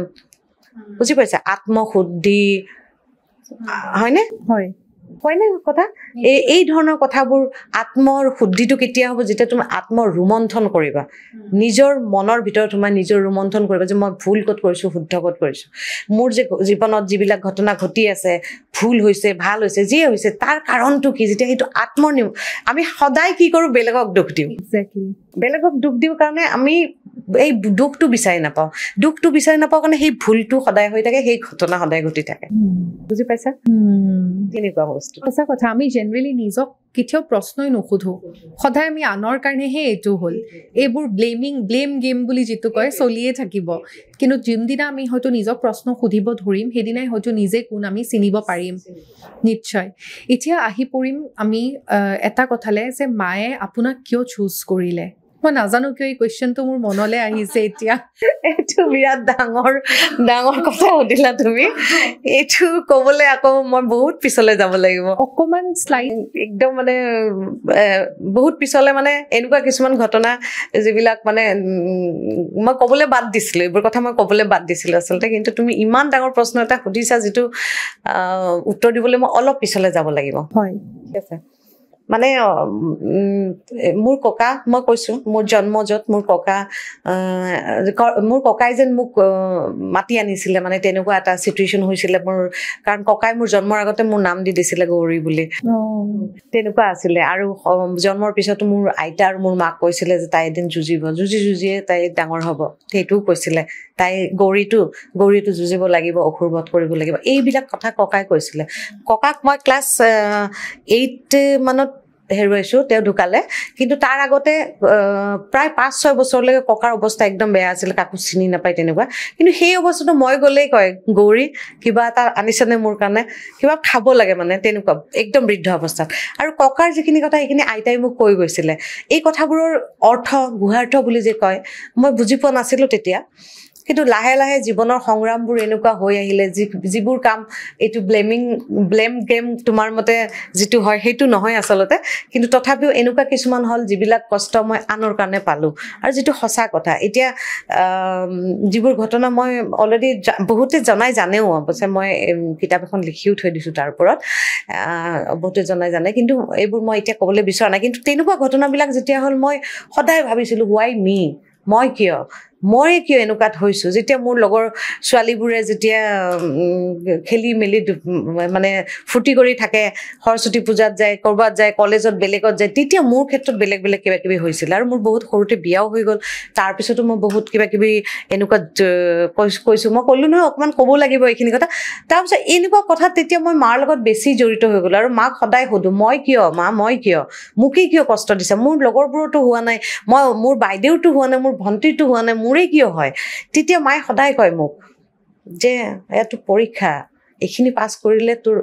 বুজি পাইছে আত্মশুদ্ধি হয়নে হয় হয়নে কথা এই এই ধৰণৰ কথাবোৰ আত্মৰ শুদ্ধিটো কেতিয়া হ'ব যেতিয়া তুমি আত্ম ৰোমন্থন কৰিবা নিজৰ মনৰ ভিতৰত তোমাৰ নিজৰ ৰোমন্থন কৰিবা যে মই ভুল ক'ত কৰিছোঁ শুদ্ধ ক'ত কৰিছোঁ মোৰ যে জীৱনত যিবিলাক ঘটনা ঘটি আছে ভুল হৈছে ভাল হৈছে যিয়ে হৈছে তাৰ কাৰণটো কি যেতিয়া সেইটো আত্মনিয়োগ আমি সদায় কি কৰোঁ বেলেগক দুখ দিওঁ বেলেগক দুখ দিওঁ কাৰণে আমি এই দুখটো বিচাৰি নাপাওঁ দুখটো বিচাৰি নাপাওঁ কাৰণে সেই ভুলটো সদায় হৈ থাকে সেই ঘটনা সদায় ঘটি থাকে বুজি পাইছা কেনেকুৱা হ'ব বস্তু সঁচা কথা আমি জেনেৰেলি নিজক কেতিয়াও প্ৰশ্নই নুসুধো সদায় আমি আনৰ কাৰণেহে এইটো হ'ল এইবোৰ ব্লেমিং ব্লেম গেম বুলি যিটো কয় চলিয়ে থাকিব কিন্তু যোনদিনা আমি হয়তো নিজক প্ৰশ্ন সুধিব ধৰিম সেইদিনাই হয়তো নিজে কোন আমি চিনিব পাৰিম নিশ্চয় এতিয়া আহি পৰিম আমি এটা কথালৈ যে মায়ে আপোনাক কিয় চুজ কৰিলে মই নাজানো কিয় এই কুৱেশ্যনটো মোৰ মনলৈ আহিছে এতিয়া এইটো বিৰাট ডাঙৰ ডাঙৰ কথা সুধিলা তুমি এইটো ক'বলৈ আকৌ মই বহুত পিছলৈ যাব লাগিব অকণমান একদম মানে বহুত পিছলৈ মানে এনেকুৱা কিছুমান ঘটনা যিবিলাক মানে মই ক'বলৈ বাদ দিছিলো এইবোৰ কথা মই ক'বলৈ বাদ দিছিলো আচলতে কিন্তু তুমি ইমান ডাঙৰ প্ৰশ্ন এটা সুধিছা যিটো উত্তৰ দিবলৈ মই অলপ পিছলৈ যাব লাগিব হয় ঠিক আছে মানে মোৰ ককা মই কৈছো মোৰ জন্ম য'ত মোৰ ককা মোৰ ককাই যেন মোক মাতি আনিছিলে মানে তেনেকুৱা এটা চিটুৱেশ্যন হৈছিলে মোৰ কাৰণ ককাই মোৰ জন্মৰ আগতে মোৰ নাম দি দিছিলে গৌৰী বুলি তেনেকুৱা আছিলে আৰু জন্মৰ পিছতো মোৰ আইতা আৰু মোৰ মাক কৈছিলে যে তাই এদিন যুঁজিব যুঁজি যুঁজিয়ে তাই ডাঙৰ হ'ব সেইটোও কৈছিলে তাই গৌৰীটো গৌৰীটো যুঁজিব লাগিব অসুৰবধ কৰিব লাগিব এইবিলাক কথা ককাই কৈছিলে ককাক মই ক্লাছ এইট মানত হেৰুৱাইছোঁ তেওঁ ঢুকালে কিন্তু তাৰ আগতে প্ৰায় পাঁচ ছয় বছৰলৈকে ককাৰ অৱস্থা একদম বেয়া আছিলে কাকো চিনি নাপায় তেনেকুৱা কিন্তু সেই অৱস্থাটো মই গ'লেই কয় গৌৰী কিবা এটা আনিছেনে মোৰ কাৰণে কিবা খাব লাগে মানে তেনেকুৱা একদম বৃদ্ধ অৱস্থাত আৰু ককাৰ যিখিনি কথা সেইখিনি আইতাই মোক কৈ গৈছিলে এই কথাবোৰৰ অৰ্থ গুহাৰ্থ বুলি যে কয় মই বুজি পোৱা নাছিলোঁ তেতিয়া কিন্তু লাহে লাহে জীৱনৰ সংগ্ৰামবোৰ এনেকুৱা হৈ আহিলে যি যিবোৰ কাম এইটো ব্লেমিং ব্লেম গেম তোমাৰ মতে যিটো হয় সেইটো নহয় আচলতে কিন্তু তথাপিও এনেকুৱা কিছুমান হ'ল যিবিলাক কষ্ট মই আনৰ কাৰণে পালোঁ আৰু যিটো সঁচা কথা এতিয়া যিবোৰ ঘটনা মই অলৰেডি বহুতে জনাই জানেও অৱশ্যে মই কিতাপ এখন লিখিও থৈ দিছোঁ তাৰ ওপৰত বহুতে জনাই জানে কিন্তু এইবোৰ মই এতিয়া ক'বলৈ বিচৰা নাই কিন্তু তেনেকুৱা ঘটনাবিলাক যেতিয়া হ'ল মই সদায় ভাবিছিলোঁ ৱাই মি মই কিয় মই কিয় এনেকুৱা হৈছোঁ যেতিয়া মোৰ লগৰ ছোৱালীবোৰে যেতিয়া খেলি মেলি মানে ফূৰ্তি কৰি থাকে সৰস্বতী পূজাত যায় ক'ৰবাত যায় কলেজত বেলেগত যায় তেতিয়া মোৰ ক্ষেত্ৰত বেলেগ বেলেগ কিবা কিবি হৈছিল আৰু মোৰ বহুত সৰুতে বিয়াও হৈ গ'ল তাৰপিছতো মই বহুত কিবা কিবি এনেকুৱা কৈছোঁ মই ক'লোঁ নহয় অকণমান ক'ব লাগিব এইখিনি কথা তাৰপিছত এনেকুৱা কথাত তেতিয়া মই মাৰ লগত বেছি জড়িত হৈ গ'লোঁ আৰু মাক সদায় সোধোঁ মই কিয় মা মই কিয় মোকেই কিয় কষ্ট দিছে মোৰ লগৰবোৰতো হোৱা নাই মই মোৰ বাইদেউটো হোৱা নাই মোৰ ভণ্টিটো হোৱা নাই মোৰ পৰে কিয় হয় তেতিয়া মায়ে সদায় কয় মোক যে এইটো পৰীক্ষা এইখিনি পাছ কৰিলে তোৰ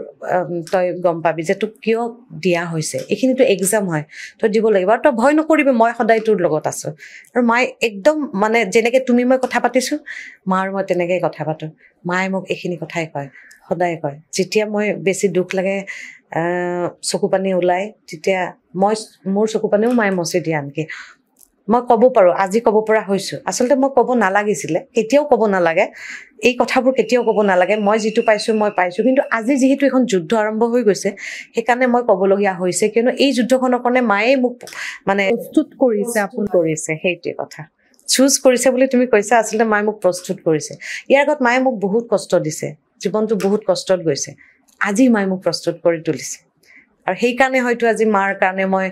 তই গম পাবি যে তোক কিয় দিয়া হৈছে এইখিনিতো এক্সাম হয় তই দিব লাগিব আৰু তই ভয় নকৰিবি মই সদায় তোৰ লগত আছো আৰু মায়ে একদম মানে যেনেকৈ তুমি মই কথা পাতিছোঁ মাৰ মই তেনেকৈ কথা পাতো মায়ে মোক এইখিনি কথাই কয় সদায় কয় যেতিয়া মই বেছি দুখ লাগে চকু পানী ওলায় তেতিয়া মই মোৰ চকু পানীও মায়ে মচি দিয়ে আনকি মই ক'ব পাৰোঁ আজি ক'ব পৰা হৈছোঁ আচলতে মই ক'ব নালাগিছিলে কেতিয়াও ক'ব নালাগে এই কথাবোৰ কেতিয়াও ক'ব নালাগে মই যিটো পাইছোঁ মই পাইছোঁ কিন্তু আজি যিহেতু এখন যুদ্ধ আৰম্ভ হৈ গৈছে সেইকাৰণে মই ক'বলগীয়া হৈছে কিয়নো এই যুদ্ধখনৰ কাৰণে মায়ে মোক মানে প্ৰস্তুত কৰিছে আপোন কৰিছে সেইটোৱে কথা চুজ কৰিছে বুলি তুমি কৈছা আচলতে মায়ে মোক প্ৰস্তুত কৰিছে ইয়াৰ আগত মায়ে মোক বহুত কষ্ট দিছে জীৱনটো বহুত কষ্টত গৈছে আজি মায়ে মোক প্ৰস্তুত কৰি তুলিছে আৰু সেইকাৰণে হয়তো আজি মাৰ কাৰণে মই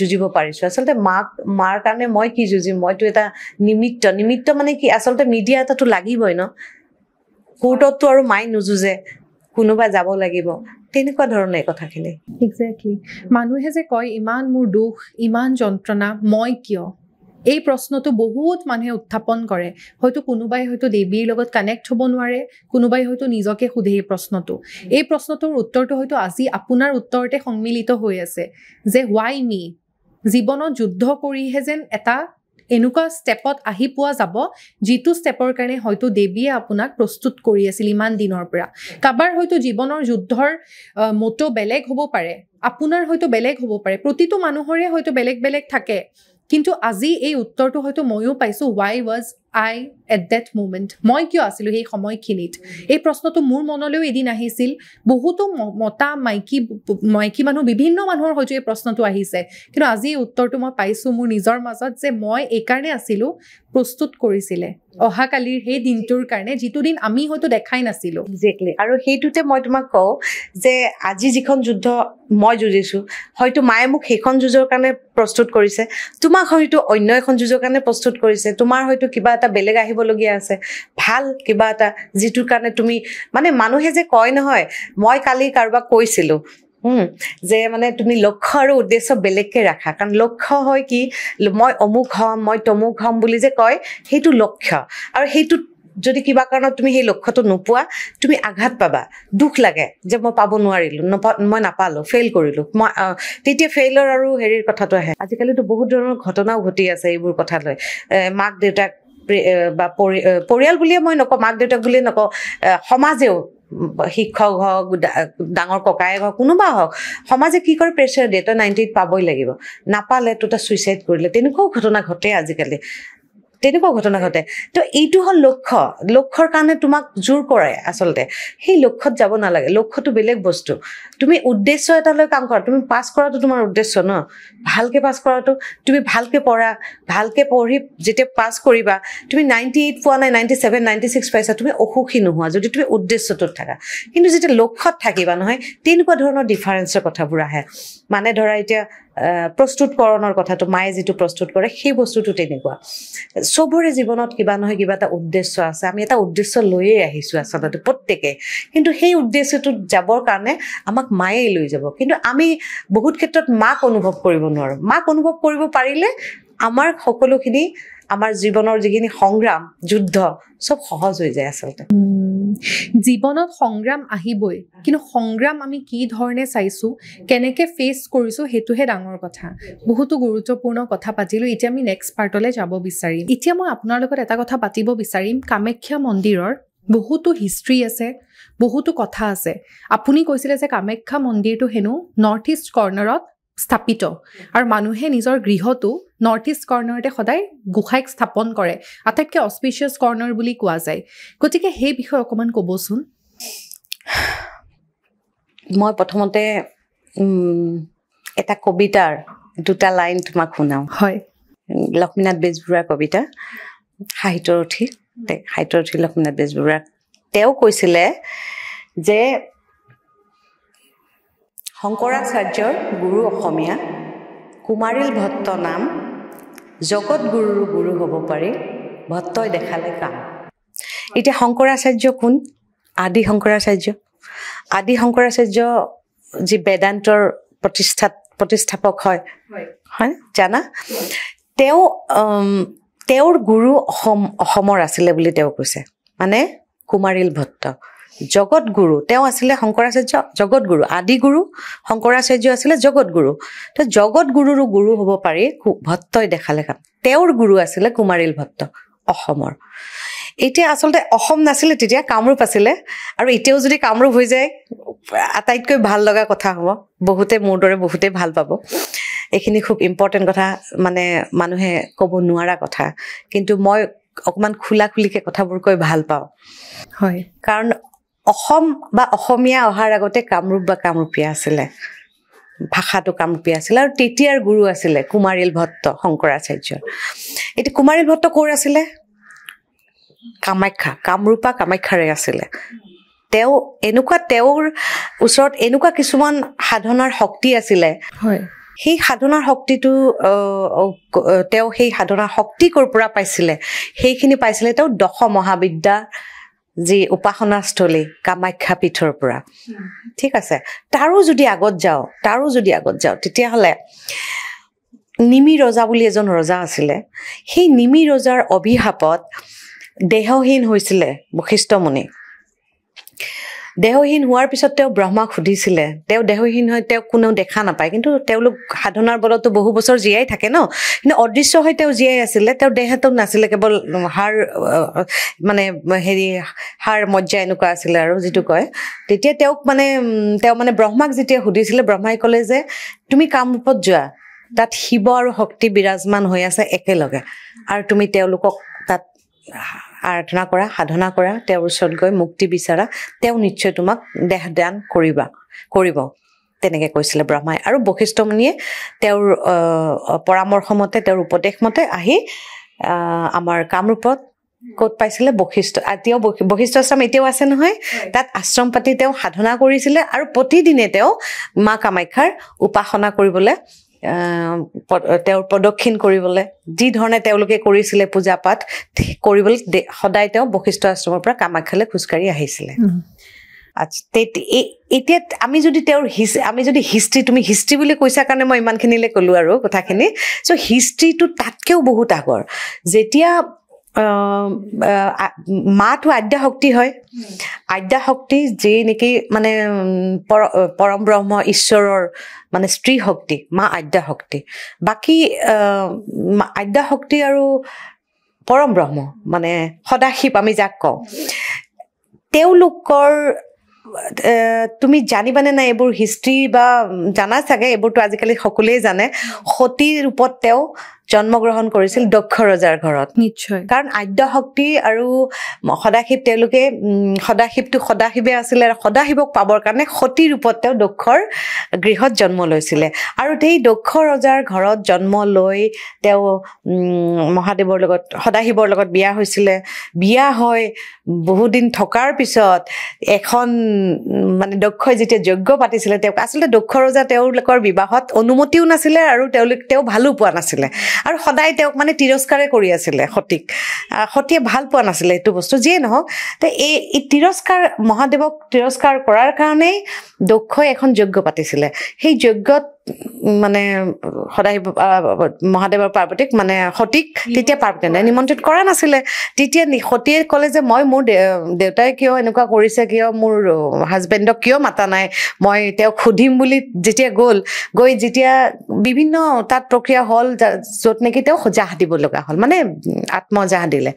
যুঁজিব পাৰিছোঁ আচলতে মাক মাৰ কাৰণে মই কি যুঁজিম মইতো এটা নিমিত্ত নিমিত্ত মানে কি আচলতে মিডিয়া এটাতো লাগিবই ন কোৰ্টততো আৰু মাই নুযুঁজে কোনোবা যাব লাগিব তেনেকুৱা ধৰণে কথাখিনি মানুহে যে কয় ইমান মোৰ দুখ ইমান যন্ত্ৰণা মই কিয় এই প্ৰশ্নটো বহুত মানুহে উত্থাপন কৰে হয়তো কোনোবাই হয়তো দেৱীৰ লগত কানেক্ট হ'ব নোৱাৰে কোনোবাই হয়তো নিজকে সোধে এই প্ৰশ্নটো এই প্ৰশ্নটোৰ উত্তৰটো হয়তো আজি আপোনাৰ উত্তৰতে সন্মিলিত হৈ আছে যে হোৱাই মি জীৱনত যুদ্ধ কৰিহে যেন এটা এনেকুৱা ষ্টেপত আহি পোৱা যাব যিটো ষ্টেপৰ কাৰণে হয়তো দেৱীয়ে আপোনাক প্ৰস্তুত কৰি আছিল ইমান দিনৰ পৰা কাৰোবাৰ হয়তো জীৱনৰ যুদ্ধৰ মতো বেলেগ হ'ব পাৰে আপোনাৰ হয়তো বেলেগ হ'ব পাৰে প্ৰতিটো মানুহৰে হয়তো বেলেগ বেলেগ থাকে কিন্তু আজি এই উত্তৰটো হয়তো ময়ো পাইছোঁ why was I at that moment মই কিয় আছিলোঁ সেই সময়খিনিত এই প্ৰশ্নটো মোৰ মনলৈও এদিন আহিছিল বহুতো মতা মাইকী মাইকী মানুহ বিভিন্ন মানুহৰ হয়তো এই প্ৰশ্নটো আহিছে কিন্তু আজি এই উত্তৰটো মই পাইছোঁ মোৰ নিজৰ মাজত যে মই এইকাৰণে আছিলোঁ প্ৰস্তুত কৰিছিলে অহাকালিৰ সেই দিনটোৰ কাৰণে যিটো দিন আমি হয়তো দেখাই নাছিলোঁ একজেক্টলি আৰু সেইটোতে মই তোমাক কওঁ যে আজি যিখন যুদ্ধ মই যুঁজিছোঁ হয়তো মায়ে মোক সেইখন যুঁজৰ কাৰণে প্ৰস্তুত কৰিছে তোমাক হয়তো অন্য এখন যুঁজৰ কাৰণে প্ৰস্তুত কৰিছে তোমাৰ হয়তো কিবা এটা এটা বেলেগ আহিবলগীয়া আছে ভাল কিবা এটা যিটো কাৰণে তুমি মানে মানুহে যে কয় নহয় মই কালি কাৰোবাক কৈছিলোঁ যে মানে তুমি লক্ষ্য আৰু উদ্দেশ্য বেলেগকে ৰাখা কাৰণ লক্ষ্য হয় কি মই অমুক হ'ম মই তমুক হ'ম বুলি যে কয় সেইটো লক্ষ্য আৰু সেইটোত যদি কিবা কাৰণত তুমি সেই লক্ষ্যটো নোপোৱা তুমি আঘাত পাবা দুখ লাগে যে মই পাব নোৱাৰিলো নাপা মই নাপালো ফেইল কৰিলো মই তেতিয়া ফেইলৰ আৰু হেৰিৰ কথাটো আহে আজিকালিতো বহুত ধৰণৰ ঘটনাও ঘটি আছে এইবোৰ কথালৈ লৈ মাক দেউতাক বা পৰিয়াল বুলিয়ে মই নকওঁ মাক দেউতাক বুলিয়ে নকওঁ সমাজেও শিক্ষক হওক ডাঙৰ ককায়েক হওক কোনোবা হওক সমাজে কি কৰে প্ৰেচাৰ দিয়ে তই নাইণ্টি এইট পাবই লাগিব নাপালে তো তাত ছুইচাইড কৰিলে তেনেকুৱাও ঘটনা ঘটে আজিকালি তেনেকুৱা ঘটনা ঘটে তো এইটো হ'ল লক্ষ্য লক্ষ্যৰ কাৰণে তোমাক জোৰ কৰে আচলতে সেই লক্ষ্যত যাব নালাগে লক্ষ্যটো বেলেগ বস্তু তুমি উদ্দেশ্য এটালৈ কাম কৰা তুমি পাছ কৰাটো তোমাৰ উদ্দেশ্য ন ভালকৈ পাছ কৰাটো তুমি ভালকৈ পঢ়া ভালকে পঢ়ি যেতিয়া পাছ কৰিবা তুমি নাইণ্টি এইট পোৱা নাই নাইণ্টি ছেভেন নাইণ্টি ছিক্স পাইছা তুমি অসুখী নোহোৱা যদি তুমি উদ্দেশ্যটোত থাকা কিন্তু যেতিয়া লক্ষ্যত থাকিবা নহয় তেনেকুৱা ধৰণৰ ডিফাৰেঞ্চৰ কথাবোৰ আহে মানে ধৰা এতিয়া প্ৰস্তুতকৰণৰ কথাটো মায়ে যিটো প্ৰস্তুত কৰে সেই বস্তুটো তেনেকুৱা চবৰে জীৱনত কিবা নহয় কিবা এটা উদ্দেশ্য আছে আমি এটা উদ্দেশ্য লৈয়ে আহিছোঁ আচলতে প্ৰত্যেকে কিন্তু সেই উদ্দেশ্যটোত যাবৰ কাৰণে আমাক মায়েই লৈ যাব কিন্তু আমি বহুত ক্ষেত্ৰত মাক অনুভৱ কৰিব নোৱাৰোঁ মাক অনুভৱ কৰিব পাৰিলে আমাৰ সকলোখিনি আমাৰ জীৱনৰ যিখিনি সংগ্ৰাম যুদ্ধ চব সহজ হৈ যায় আচলতে জীৱনত সংগ্ৰাম আহিবই কিন্তু সংগ্ৰাম আমি কি ধৰণে চাইছোঁ কেনেকৈ ফেচ কৰিছোঁ সেইটোহে ডাঙৰ কথা বহুতো গুৰুত্বপূৰ্ণ কথা পাতিলোঁ এতিয়া আমি নেক্সট পাৰ্টলৈ যাব বিচাৰিম এতিয়া মই আপোনাৰ লগত এটা কথা পাতিব বিচাৰিম কামাখ্যা মন্দিৰৰ বহুতো হিষ্ট্ৰী আছে বহুতো কথা আছে আপুনি কৈছিলে যে কামাখ্যা মন্দিৰটো হেনো নৰ্থ ইষ্ট কৰ্ণাৰত স্থাপিত আৰু মানুহে নিজৰ গৃহটো নৰ্থ ইষ্ট কৰ্ণাৰতে সদায় গোসাঁইক স্থাপন কৰে আটাইতকৈ অস্পিচিয়াছ কৰ্ণাৰ বুলি কোৱা যায় গতিকে সেই বিষয়ে অকণমান ক'বচোন মই প্ৰথমতে এটা কবিতাৰ দুটা লাইন তোমাক শুনাওঁ হয় লক্ষ্মীনাথ বেজবৰুৱাৰ কবিতা সাহিত্যৰ উঠি সাহিত্যৰ উঠি লক্ষ্মীনাথ বেজবৰুৱাক তেওঁ কৈছিলে যে শংকৰাচাৰ্যৰ গুৰু অসমীয়া কুমাৰীল ভট্ট নাম জগত গুৰুৰো গুৰু হ'ব পাৰি ভট্টই দেখালে কাম এতিয়া শংকৰাচাৰ্য কোন আদি শংকৰাচাৰ্য আদি শংকৰাচাৰ্য যি বেদান্তৰ প্ৰতিষ্ঠা প্ৰতিষ্ঠাপক হয় হয় জানা তেওঁ তেওঁৰ গুৰু অসম অসমৰ আছিলে বুলি তেওঁ কৈছে মানে কুমাৰীল ভট্ট জগত গুৰু তেওঁ আছিলে শংকৰাচাৰ্য জগতগুৰু গুৰু শংকৰাচাৰ্য আছিলে জগত গুৰু তো জগতগুৰুৰো গুৰু হ'ব পাৰি ভট্টই দেখালে কাৰণ তেওঁৰ গুৰু আছিলে কুমাৰীল ভট্ট অসমৰ এতিয়া আচলতে অসম নাছিলে তেতিয়া কামৰূপ আছিলে আৰু এতিয়াও যদি কামৰূপ হৈ যায় আটাইতকৈ ভাল লগা কথা হ'ব বহুতে মোৰ দৰে বহুতেই ভাল পাব এইখিনি খুব ইম্পৰ্টেণ্ট কথা মানে মানুহে ক'ব নোৱাৰা কথা কিন্তু মই অকণমান খোলাখুলিকৈ কথাবোৰ কৈ ভাল পাওঁ হয় কাৰণ অসম বা অসমীয়া অহাৰ আগতে কামৰূপ বা কামৰূপীয়া আছিলে ভাষাটো কামৰূপীয়া আছিলে আৰু তেতিয়াৰ গুৰু আছিলে কুমাৰীল ভট্ট শংকৰাচাৰ্য এতিয়া কুমাৰীল ভট্ট ক'ৰ আছিলে কামাখ্যা কামৰূপা কামাখ্যাৰে আছিলে তেওঁ এনেকুৱা তেওঁৰ ওচৰত এনেকুৱা কিছুমান সাধনাৰ শক্তি আছিলে হয় সেই সাধনাৰ শক্তিটো তেওঁ সেই সাধনাৰ শক্তি ক'ৰ পৰা পাইছিলে সেইখিনি পাইছিলে তেওঁ দশ মহাবিদ্যা যি উপাসনাস্থলী কামাখ্যা পীঠৰ পৰা ঠিক আছে তাৰো যদি আগত যাওঁ তাৰো যদি আগত যাওঁ তেতিয়াহ'লে নিমি ৰজা বুলি এজন ৰজা আছিলে সেই নিমি ৰজাৰ অভিশাপত দেহহীন হৈছিলে বশিষ্ঠমণি দেহহীন হোৱাৰ পিছত তেওঁ ব্ৰহ্মাক সুধিছিলে তেওঁ দেহহীন হৈ তেওঁক কোনেও দেখা নাপায় কিন্তু তেওঁলোক সাধনাৰ বলতো বহু বছৰ জীয়াই থাকে ন কিন্তু অদৃশ্য হৈ তেওঁ জীয়াই আছিলে তেওঁ দেহেতো নাছিলে কেৱল হাড় মানে হেৰি হাৰ মজ্জা এনেকুৱা আছিলে আৰু যিটো কয় তেতিয়া তেওঁক মানে তেওঁ মানে ব্ৰহ্মাক যেতিয়া সুধিছিলে ব্ৰহ্মাই ক'লে যে তুমি কামৰূপত যোৱা তাত শিৱ আৰু শক্তি বিৰাজমান হৈ আছে একেলগে আৰু তুমি তেওঁলোকক তাত আৰাধনা কৰা সাধনা কৰা তেওঁৰ ওচৰত গৈ মুক্তি বিচাৰা তেওঁ নিশ্চয় তোমাক দেহ দান কৰিবা কৰিব তেনেকৈ কৈছিলে ব্ৰহ্মাই আৰু বশিষ্ঠমণিয়ে তেওঁৰ পৰামৰ্শ মতে তেওঁৰ উপদেশ মতে আহি আমাৰ কামৰূপত ক'ত পাইছিলে বশিষ্ঠ এতিয়াও বশিষ্ঠ আশ্ৰম এতিয়াও আছে নহয় তাত আশ্ৰম পাতি তেওঁ সাধনা কৰিছিলে আৰু প্ৰতিদিনে তেওঁ মা কামাখ্যাৰ উপাসনা কৰিবলৈ তেওঁৰ প্ৰদক্ষিণ কৰিবলৈ যি ধৰণে তেওঁলোকে কৰিছিলে পূজা পাঠ কৰিবলৈ সদায় তেওঁ বশিষ্ঠ আশ্ৰমৰ পৰা কামাখ্যালৈ খোজকাঢ়ি আহিছিলে আচ্ছা এতিয়া আমি যদি তেওঁৰ হিচ আমি যদি হিষ্ট্ৰী তুমি হিষ্ট্ৰী বুলি কৈছা কাৰণে মই ইমানখিনিলৈ ক'লোঁ আৰু কথাখিনি চ' হিষ্ট্ৰিটো তাতকৈও বহুত আগৰ যেতিয়া মাটো আদ্যা শক্তি হয় আদ্যা শক্তি যি নেকি মানে পৰম ব্ৰহ্ম ঈশ্বৰৰ মানে স্ত্ৰী শক্তি মা আদ্যা শক্তি বাকী আদ্যা শক্তি আৰু পৰম ব্ৰহ্ম মানে সদাশিৱ আমি যাক কওঁ তেওঁলোকৰ তুমি জানিবানে নাই এইবোৰ হিষ্ট্ৰি বা জানা চাগে এইবোৰতো আজিকালি সকলোৱে জানে সতীৰ ৰূপত তেওঁ জন্মগ্ৰহণ কৰিছিল দক্ষ ৰজাৰ ঘৰত নিশ্চয় কাৰণ আদ্য শক্তি আৰু সদাশিৱ তেওঁলোকে সদাশিৱটো সদাশিৱে আছিলে আৰু সদাশিৱক পাবৰ কাৰণে সতী ৰূপত তেওঁ দক্ষৰ গৃহত জন্ম লৈছিলে আৰু সেই দক্ষ ৰজাৰ ঘৰত জন্ম লৈ তেওঁ মহাদেৱৰ লগত সদাশিৱৰ লগত বিয়া হৈছিলে বিয়া হৈ বহুদিন থকাৰ পিছত এখন মানে দক্ষই যেতিয়া যজ্ঞ পাতিছিলে তেওঁক আচলতে দক্ষ ৰজা তেওঁলোকৰ বিবাহত অনুমতিও নাছিলে আৰু তেওঁলোক তেওঁ ভালো পোৱা নাছিলে আৰু সদায় তেওঁক মানে তিৰস্কাৰে কৰি আছিলে সতীক সতীয়ে ভাল পোৱা নাছিলে এইটো বস্তু যিয়ে নহওক তে এই এই তিৰস্কাৰ মহাদেৱক তিৰস্কাৰ কৰাৰ কাৰণেই দক্ষই এখন যজ্ঞ পাতিছিলে সেই যজ্ঞত মানে সদায় মহাদেৱৰ পাৰ্বতীক মানে সতীক তেতিয়া পাৰ্বতী নাই নিমন্ত্ৰিত কৰা নাছিলে তেতিয়া সতীয়ে ক'লে যে মই মোৰ দেউতাই কিয় এনেকুৱা কৰিছে কিয় মোৰ হাজবেণ্ডক কিয় মাতা নাই মই তেওঁক সুধিম বুলি যেতিয়া গ'ল গৈ যেতিয়া বিভিন্ন তাত প্ৰক্ৰিয়া হ'ল য'ত নেকি তেওঁ জাহ দিব লগা হ'ল মানে আত্মজাহ দিলে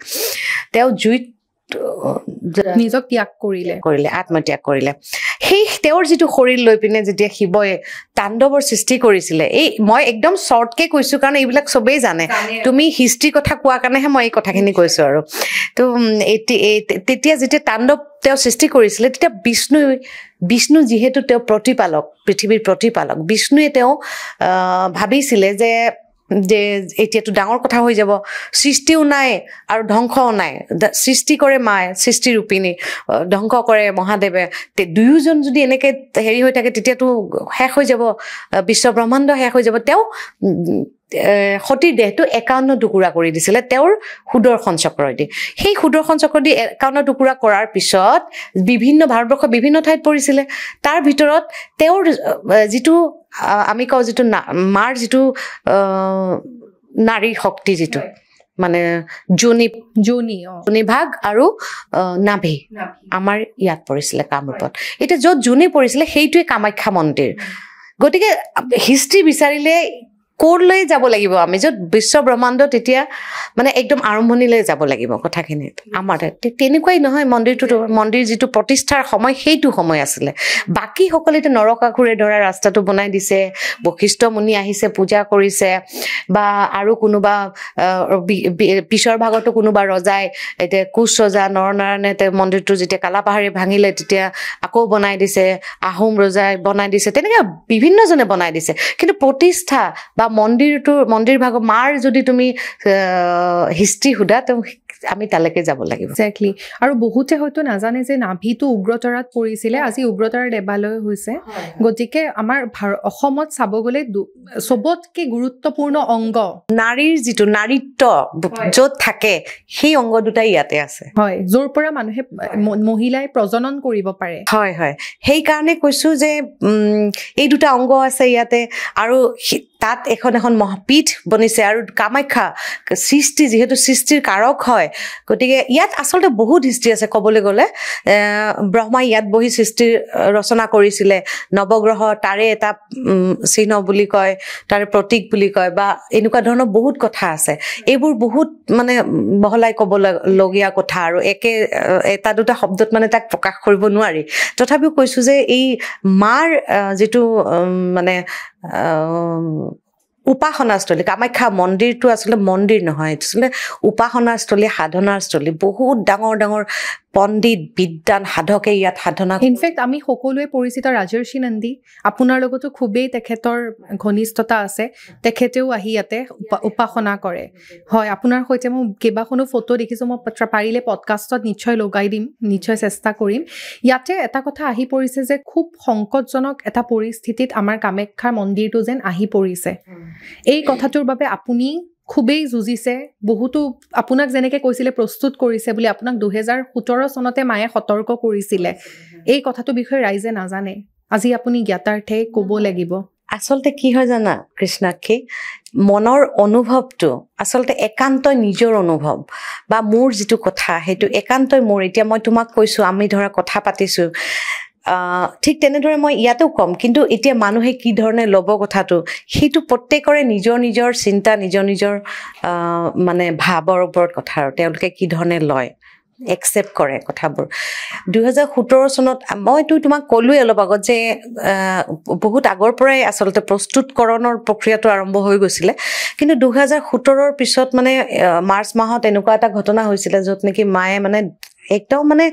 তেওঁ জুইত নিজক ত্যাগ কৰিলে কৰিলে আত্মত্যাগ কৰিলে সেই তেওঁৰ যিটো শৰীৰ লৈ পিনে যেতিয়া শিৱই তাণ্ডৱৰ সৃষ্টি কৰিছিলে এই মই একদম শ্বৰ্টকে কৈছোঁ কাৰণ এইবিলাক চবেই জানে তুমি হিষ্ট্ৰীৰ কথা কোৱাৰ কাৰণেহে মই এই কথাখিনি কৈছোঁ আৰু তো তেতিয়া যেতিয়া তাণ্ডৱ তেওঁ সৃষ্টি কৰিছিলে তেতিয়া বিষ্ণু বিষ্ণু যিহেতু তেওঁ প্ৰতিপালক পৃথিৱীৰ প্ৰতিপালক বিষ্ণুৱে তেওঁ ভাবিছিলে যে যে এতিয়াতো ডাঙৰ কথা হৈ যাব সৃষ্টিও নাই আৰু ধ্বংসও নাই সৃষ্টি কৰে মায়ে সৃষ্টি ৰূপিনী ধ্বংস কৰে মহাদেৱে দুয়োজন যদি এনেকৈ হেৰি হৈ থাকে তেতিয়াতো শেষ হৈ যাব বিশ্ব ব্ৰহ্মাণ্ড শেষ হৈ যাব তেওঁ সতীৰ দেহটো একাৱন্ন টুকুৰা কৰি দিছিলে তেওঁৰ সুদৰ্শন চক্ৰ দি সেই সুদৰ্শন চক্ৰ দি একাৱন্ন টুকুৰা কৰাৰ পিছত বিভিন্ন ভাৰতবৰ্ষৰ বিভিন্ন ঠাইত পৰিছিলে তাৰ ভিতৰত তেওঁৰ যিটো আমি কওঁ যিটো মাৰ যিটো নাৰী শক্তি যিটো মানে যোনি যোনি যোনিভাগ আৰু নাভি আমাৰ ইয়াত পৰিছিলে কামৰূপত এতিয়া য'ত যোনে পৰিছিলে সেইটোৱে কামাখ্যা মন্দিৰ গতিকে হিষ্ট্ৰী বিচাৰিলে ক'লৈ যাব লাগিব আমি য'ত বিশ্ব ব্ৰহ্মাণ্ড তেতিয়া মানে একদম আৰম্ভণিলৈ যাব লাগিব কথাখিনিত আমাৰ তাত তেনেকুৱাই নহয় মন্দিৰটোতো মন্দিৰ যিটো প্ৰতিষ্ঠাৰ সময় সেইটো সময় আছিলে বাকীসকলে এতিয়া নৰকাসুৰে ধৰা ৰাস্তাটো বনাই দিছে মুনি আহিছে পূজা কৰিছে বা আৰু কোনোবা পিছৰ ভাগতো কোনোবা ৰজাই এতিয়া কোচ ৰজা নৰনাৰায়ণে তেওঁ মন্দিৰটো যেতিয়া কালাপাহাৰী ভাঙিলে তেতিয়া আকৌ বনাই দিছে আহোম ৰজাই বনাই দিছে তেনেকৈ বিভিন্নজনে বনাই দিছে কিন্তু প্ৰতিষ্ঠা বা আৰু মন্দিৰটো মন্দিৰ ভাগ মাৰ যদি তুমি হিষ্ট্ৰী সোধা তেওঁ আমি তালৈকে যাব লাগিব একজেক্টলি আৰু বহুতে হয়তো নাজানে যে নাভিটো উগ্ৰতাৰাত পৰিছিলে আজি উগ্ৰতাৰা দেৱালয় হৈছে গতিকে আমাৰ অসমত চাব গ'লে চবতকে গুৰুত্বপূৰ্ণ অংগ নাৰীৰ যিটো নাৰীত্ব য'ত থাকে সেই অংগ দুটাই ইয়াতে আছে হয় য'ৰ পৰা মানুহে মহিলাই প্ৰজনন কৰিব পাৰে হয় হয় সেইকাৰণে কৈছোঁ যে এই দুটা অংগ আছে ইয়াতে আৰু তাত এখন এখন মহাপীঠ বনিছে আৰু কামাখ্যা সৃষ্টি যিহেতু সৃষ্টিৰ কাৰক হয় গতিকে ইয়াত আচলতে বহুত হিষ্ট্ৰী আছে ক'বলৈ গ'লে ব্ৰহ্মাই ইয়াত বহি সৃষ্টিৰ ৰচনা কৰিছিলে নৱগ্ৰহ তাৰে এটা চিহ্ন বুলি কয় তাৰে প্ৰতীক বুলি কয় বা এনেকুৱা ধৰণৰ বহুত কথা আছে এইবোৰ বহুত মানে বহলাই ক'ব লগীয়া কথা আৰু একে এটা দুটা শব্দত মানে তাক প্ৰকাশ কৰিব নোৱাৰি তথাপিও কৈছোঁ যে এই মাৰ যিটো মানে উপাসনাস্থলী কামাখ্যা মন্দিৰটো আচলতে মন্দিৰ নহয় আচলতে উপাসনাস্থলী সাধনাস্থলী বহুত ডাঙৰ ডাঙৰ পণ্ডিত বিদ্বান সাধকে ইয়াত সাধনা ইনফেক্ট আমি সকলোৱে পৰিচিত ৰাজৰ্ষি নন্দী আপোনাৰ লগতো খুবেই তেখেতৰ ঘনিষ্ঠতা আছে তেখেতেও আহি ইয়াতে উপাসনা কৰে হয় আপোনাৰ সৈতে মই কেইবাখনো ফটো দেখিছোঁ মই পাৰিলে পডকাষ্টত নিশ্চয় লগাই দিম নিশ্চয় চেষ্টা কৰিম ইয়াতে এটা কথা আহি পৰিছে যে খুব সংকটজনক এটা পৰিস্থিতিত আমাৰ কামাখ্যাৰ মন্দিৰটো যেন আহি পৰিছে এই কথাটোৰ বাবে আপুনি খুবেই যুঁজিছে বহুতো আপোনাক যেনেকৈ কৈছিলে প্ৰস্তুত কৰিছে বুলি আপোনাক দুহেজাৰ সোতৰ চনতে মায়ে সতৰ্ক কৰিছিলে এই কথাটোৰ বিষয়ে ৰাইজে নাজানে আজি আপুনি জ্ঞাতাৰ্থে ক'ব লাগিব আচলতে কি হয় জানা কৃষ্ণাক্ষী মনৰ অনুভৱটো আচলতে একান্ত নিজৰ অনুভৱ বা মোৰ যিটো কথা সেইটো একান্তই মোৰ এতিয়া মই তোমাক কৈছোঁ আমি ধৰা কথা পাতিছোঁ ঠিক তেনেদৰে মই ইয়াতো ক'ম কিন্তু এতিয়া মানুহে কি ধৰণে ল'ব কথাটো সেইটো প্ৰত্যেকৰে নিজৰ নিজৰ চিন্তা নিজৰ নিজৰ মানে ভাৱৰ ওপৰত কথা আৰু তেওঁলোকে কি ধৰণে লয় একচেপ্ট কৰে কথাবোৰ দুহেজাৰ সোতৰ চনত মইতো তোমাক ক'লোৱেই অলপ আগত যে বহুত আগৰ পৰাই আচলতে প্ৰস্তুতকৰণৰ প্ৰক্ৰিয়াটো আৰম্ভ হৈ গৈছিলে কিন্তু দুহেজাৰ সোতৰৰ পিছত মানে মাৰ্চ মাহত এনেকুৱা এটা ঘটনা হৈছিলে য'ত নেকি মায়ে মানে একদম মানে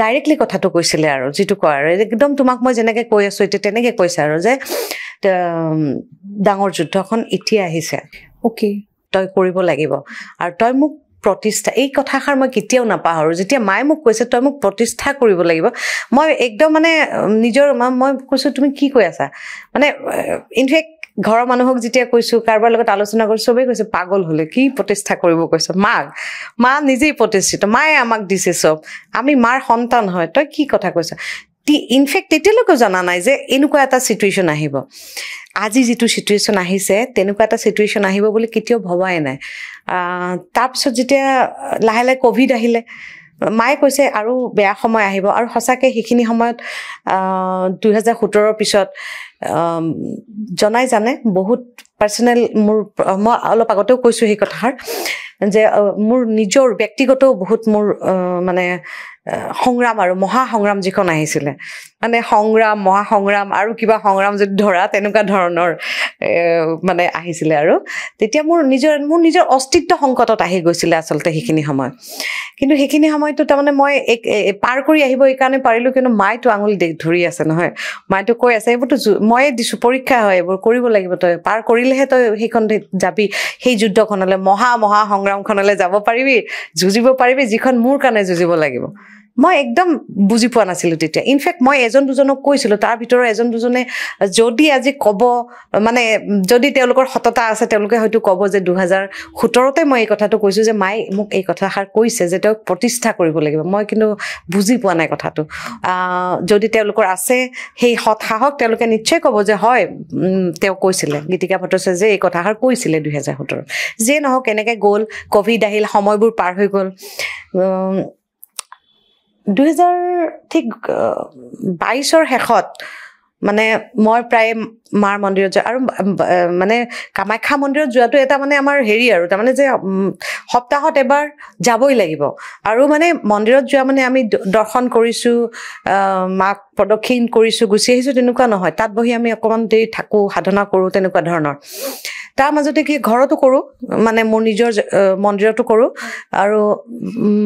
ডাইৰেক্টলি কথাটো কৈছিলে আৰু যিটো কয় আৰু একদম তোমাক মই যেনেকৈ কৈ আছো এতিয়া তেনেকৈ কৈছে আৰু যে ডাঙৰ যুদ্ধখন এতিয়া আহিছে অ'কে তই কৰিব লাগিব আৰু তই মোক প্ৰতিষ্ঠা এই কথাষাৰ মই কেতিয়াও নাপাহৰোঁ যেতিয়া মায়ে মোক কৈছে তই মোক প্ৰতিষ্ঠা কৰিব লাগিব মই একদম মানে নিজৰ মই কৈছোঁ তুমি কি কৈ আছা মানে ইনফেক্ট ঘৰৰ মানুহক যেতিয়া কৈছোঁ কাৰোবাৰ লগত আলোচনা কৰি চবেই কৈছে পাগল হ'লে কি প্ৰতিষ্ঠা কৰিব কৈছে মাক মা নিজেই প্ৰতিষ্ঠিত মায়ে আমাক দিছে চব আমি মাৰ সন্তান হয় তই কি কথা কৈছ ইনফেক্ট তেতিয়ালৈকে জনা নাই যে এনেকুৱা এটা চিটুৱেশ্যন আহিব আজি যিটো চিটুৱেশ্যন আহিছে তেনেকুৱা এটা চিটুৱেশ্যন আহিব বুলি কেতিয়াও ভবাই নাই তাৰপিছত যেতিয়া লাহে লাহে ক'ভিড আহিলে মায়ে কৈছে আৰু বেয়া সময় আহিব আৰু সঁচাকৈ সেইখিনি সময়ত দুহেজাৰ সোতৰৰ পিছত জনাই জানে বহুত পাৰ্চনেল মোৰ মই অলপ আগতেও কৈছোঁ সেই কথাষাৰ যে মোৰ নিজৰ ব্যক্তিগতও বহুত মোৰ মানে সংগ্ৰাম আৰু মহাসংগ্ৰাম যিখন আহিছিলে মানে সংগ্ৰাম মহাসংগ্ৰাম আৰু কিবা সংগ্ৰাম যদি ধৰা তেনেকুৱা ধৰণৰ মানে আহিছিলে আৰু তেতিয়া মোৰ নিজৰ মোৰ নিজৰ অস্তিত্ব সংকটত আহি গৈছিলে আচলতে সেইখিনি সময় কিন্তু সেইখিনি সময়তো তাৰমানে মই এক পাৰ কৰি আহিব এইকাৰণে পাৰিলোঁ কিন্তু মাইটো আঙুলি ধৰি আছে নহয় মাইটো কৈ আছে এইবোৰতো ময়ে দিছোঁ পৰীক্ষা হয় এইবোৰ কৰিব লাগিব তই পাৰ কৰিলেহে তই সেইখন যাবি সেই যুদ্ধখনলৈ মহা মহাসংগ্ৰামখনলৈ যাব পাৰিবি যুঁজিব পাৰিবি যিখন মোৰ কাৰণে যুঁজিব লাগিব মই একদম বুজি পোৱা নাছিলোঁ তেতিয়া ইনফেক্ট মই এজন দুজনক কৈছিলোঁ তাৰ ভিতৰত এজন দুজনে যদি আজি ক'ব মানে যদি তেওঁলোকৰ সততা আছে তেওঁলোকে হয়তো ক'ব যে দুহেজাৰ সোতৰতে মই এই কথাটো কৈছোঁ যে মায়ে মোক এই কথাষাৰ কৈছে যে তেওঁক প্ৰতিষ্ঠা কৰিব লাগিব মই কিন্তু বুজি পোৱা নাই কথাটো যদি তেওঁলোকৰ আছে সেই সৎসাহক তেওঁলোকে নিশ্চয় ক'ব যে হয় তেওঁ কৈছিলে গীতিকা ভট্টাচাৰ্য যে এই কথাষাৰ কৈছিলে দুহেজাৰ সোতৰ যিয়ে নহওক এনেকৈ গ'ল ক'ভিড আহিল সময়বোৰ পাৰ হৈ গ'ল দুহেজাৰ ঠিক বাইছৰ শেষত মানে মই প্ৰায় মাৰ মন্দিৰত যাওঁ আৰু মানে কামাখ্যা মন্দিৰত যোৱাটো এটা মানে আমাৰ হেৰি আৰু তাৰমানে যে সপ্তাহত এবাৰ যাবই লাগিব আৰু মানে মন্দিৰত যোৱা মানে আমি দৰ্শন কৰিছোঁ মাক প্ৰদক্ষিণ কৰিছোঁ গুচি আহিছোঁ তেনেকুৱা নহয় তাত বহি আমি অকণমান দেৰি থাকোঁ সাধনা কৰোঁ তেনেকুৱা ধৰণৰ তাৰ মাজতে কি ঘৰতো কৰোঁ মানে মোৰ নিজৰ মন্দিৰতো কৰোঁ আৰু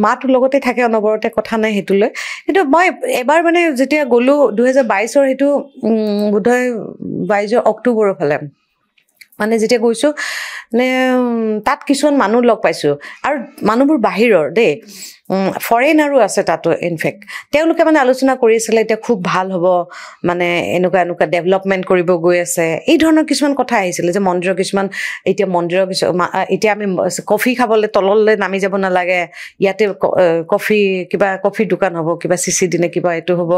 মাতো লগতে থাকে অনবৰতে কথা নাই সেইটোলৈ কিন্তু মই এবাৰ মানে যেতিয়া গ'লো দুহেজাৰ বাইছৰ সেইটো বোধহয় বাইছৰ অক্টোবৰৰ ফালে মানে যেতিয়া গৈছোঁ মানে তাত কিছুমান মানুহ লগ পাইছোঁ আৰু মানুহবোৰ বাহিৰৰ দেই ফৰেইনাৰো আছে তাতো ইনফেক্ট তেওঁলোকে মানে আলোচনা কৰিছিলে এতিয়া খুব ভাল হ'ব মানে এনেকুৱা এনেকুৱা ডেভেলপমেণ্ট কৰিব গৈ আছে এই ধৰণৰ কিছুমান কথা আহিছিলে যে মন্দিৰৰ কিছুমান এতিয়া মন্দিৰৰ কিছু এতিয়া আমি কফি খাবলৈ তললৈ নামি যাব নালাগে ইয়াতে কফি কিবা কফিৰ দোকান হ'ব কিবা চি চি দিনে কিবা এইটো হ'ব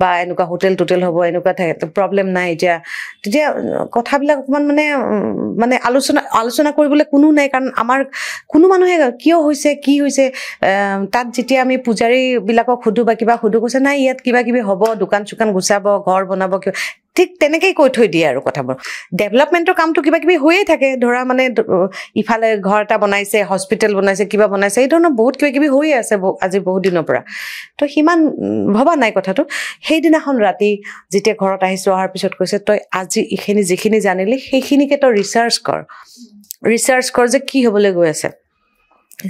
বা এনেকুৱা হোটেল টোটেল হ'ব এনেকুৱা থাকে প্ৰব্লেম নাই এতিয়া তেতিয়া কথাবিলাক অকণমান মানে মানে আলোচনা আলোচনা কৰিবলৈ কোনো নাই কাৰণ আমাৰ কোনো মানুহে কিয় হৈছে কি হৈছে তাত যেতিয়া আমি পূজাৰীবিলাকক সুধো বা কিবা সুধো কৈছে নাই ইয়াত কিবা কিবি হ'ব দোকান চোকান গুচাব ঘৰ বনাব কিবা ঠিক তেনেকেই কৈ থৈ দিয়ে আৰু কথাবোৰ ডেভেলপমেণ্টৰ কামটো কিবা কিবি হৈয়ে থাকে ধৰা মানে ইফালে ঘৰ এটা বনাইছে হস্পিটেল বনাইছে কিবা বনাইছে এই ধৰণৰ বহুত কিবা কিবি হৈয়ে আছে আজি বহুত দিনৰ পৰা তো সিমান ভবা নাই কথাটো সেইদিনাখন ৰাতি যেতিয়া ঘৰত আহিছোঁ অহাৰ পিছত কৈছে তই আজি এইখিনি যিখিনি জানিলি সেইখিনিকে তই ৰিচাৰ্চ কৰ ৰিচাৰ্চ কৰ যে কি হ'বলৈ গৈ আছে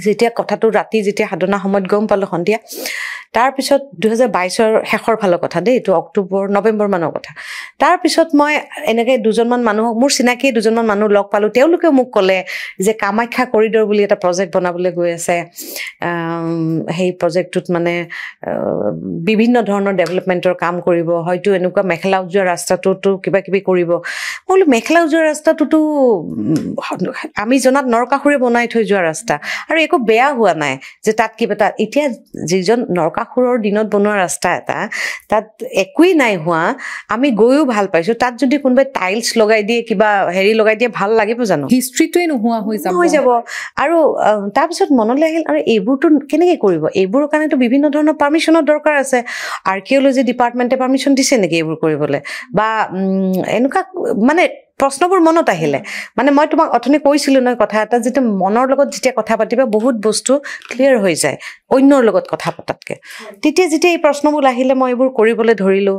যেতিয়া কথাটো ৰাতি যেতিয়া সাধনা সময়ত গম পালোঁ সন্ধিয়া তাৰপিছত দুহেজাৰ বাইছৰ শেষৰ ফালৰ কথা দেই এইটো অক্টোবৰ নৱেম্বৰ মানৰ কথা তাৰপিছত মই এনেকে দুজনমান মানুহক মোৰ চিনাকিয়ে দুজনমান মানুহ লগ পালোঁ তেওঁলোকেও মোক ক'লে যে কামাখ্যা কৰিডৰ বুলি এটা প্ৰজেক্ট বনাবলৈ গৈ আছে সেই প্ৰজেক্টটোত মানে বিভিন্ন ধৰণৰ ডেভেলপমেণ্টৰ কাম কৰিব হয়তো এনেকুৱা মেখেলা উজোৱা ৰাস্তাটোতো কিবা কিবি কৰিব মই বোলো মেখেলা উজোৱা ৰাস্তাটোতো আমি জনাত নৰকাসুৰে বনাই থৈ যোৱা ৰাস্তা আৰু একো বেয়া হোৱা নাই যে তাত কিবা তাত এতিয়া যিজন নৰকা বকাসুৰৰ দিনত বনোৱা ৰাস্তা এটা তাত একোৱেই নাই হোৱা আমি গৈও ভাল পাইছো তাত যদি কোনোবাই টাইলছ লগাই দিয়ে কিবা হেৰি লগাই দিয়ে ভাল লাগিব জানো হিষ্ট্ৰিটোৱে নোহোৱা হৈ যাব হৈ যাব আৰু তাৰপিছত মনলৈ আহিল আৰু এইবোৰতো কেনেকে কৰিব এইবোৰৰ কাৰণেতো বিভিন্ন ধৰণৰ পাৰ্মিশ্যনৰ দৰকাৰ আছে আৰ্কিঅলজি ডিপাৰ্টমেণ্টে পাৰ্মিশ্যন দিছে নেকি এইবোৰ কৰিবলৈ বা এনেকুৱা মানে প্ৰশ্নবোৰ মনত আহিলে মানে মই তোমাক অথনি কৈছিলোঁ নহয় কথা এটা যিটো মনৰ লগত যেতিয়া কথা পাতিব বহুত বস্তু ক্লিয়াৰ হৈ যায় অন্যৰ লগত কথা পতাতকৈ তেতিয়া যেতিয়া এই প্ৰশ্নবোৰ আহিলে মই এইবোৰ কৰিবলৈ ধৰিলোঁ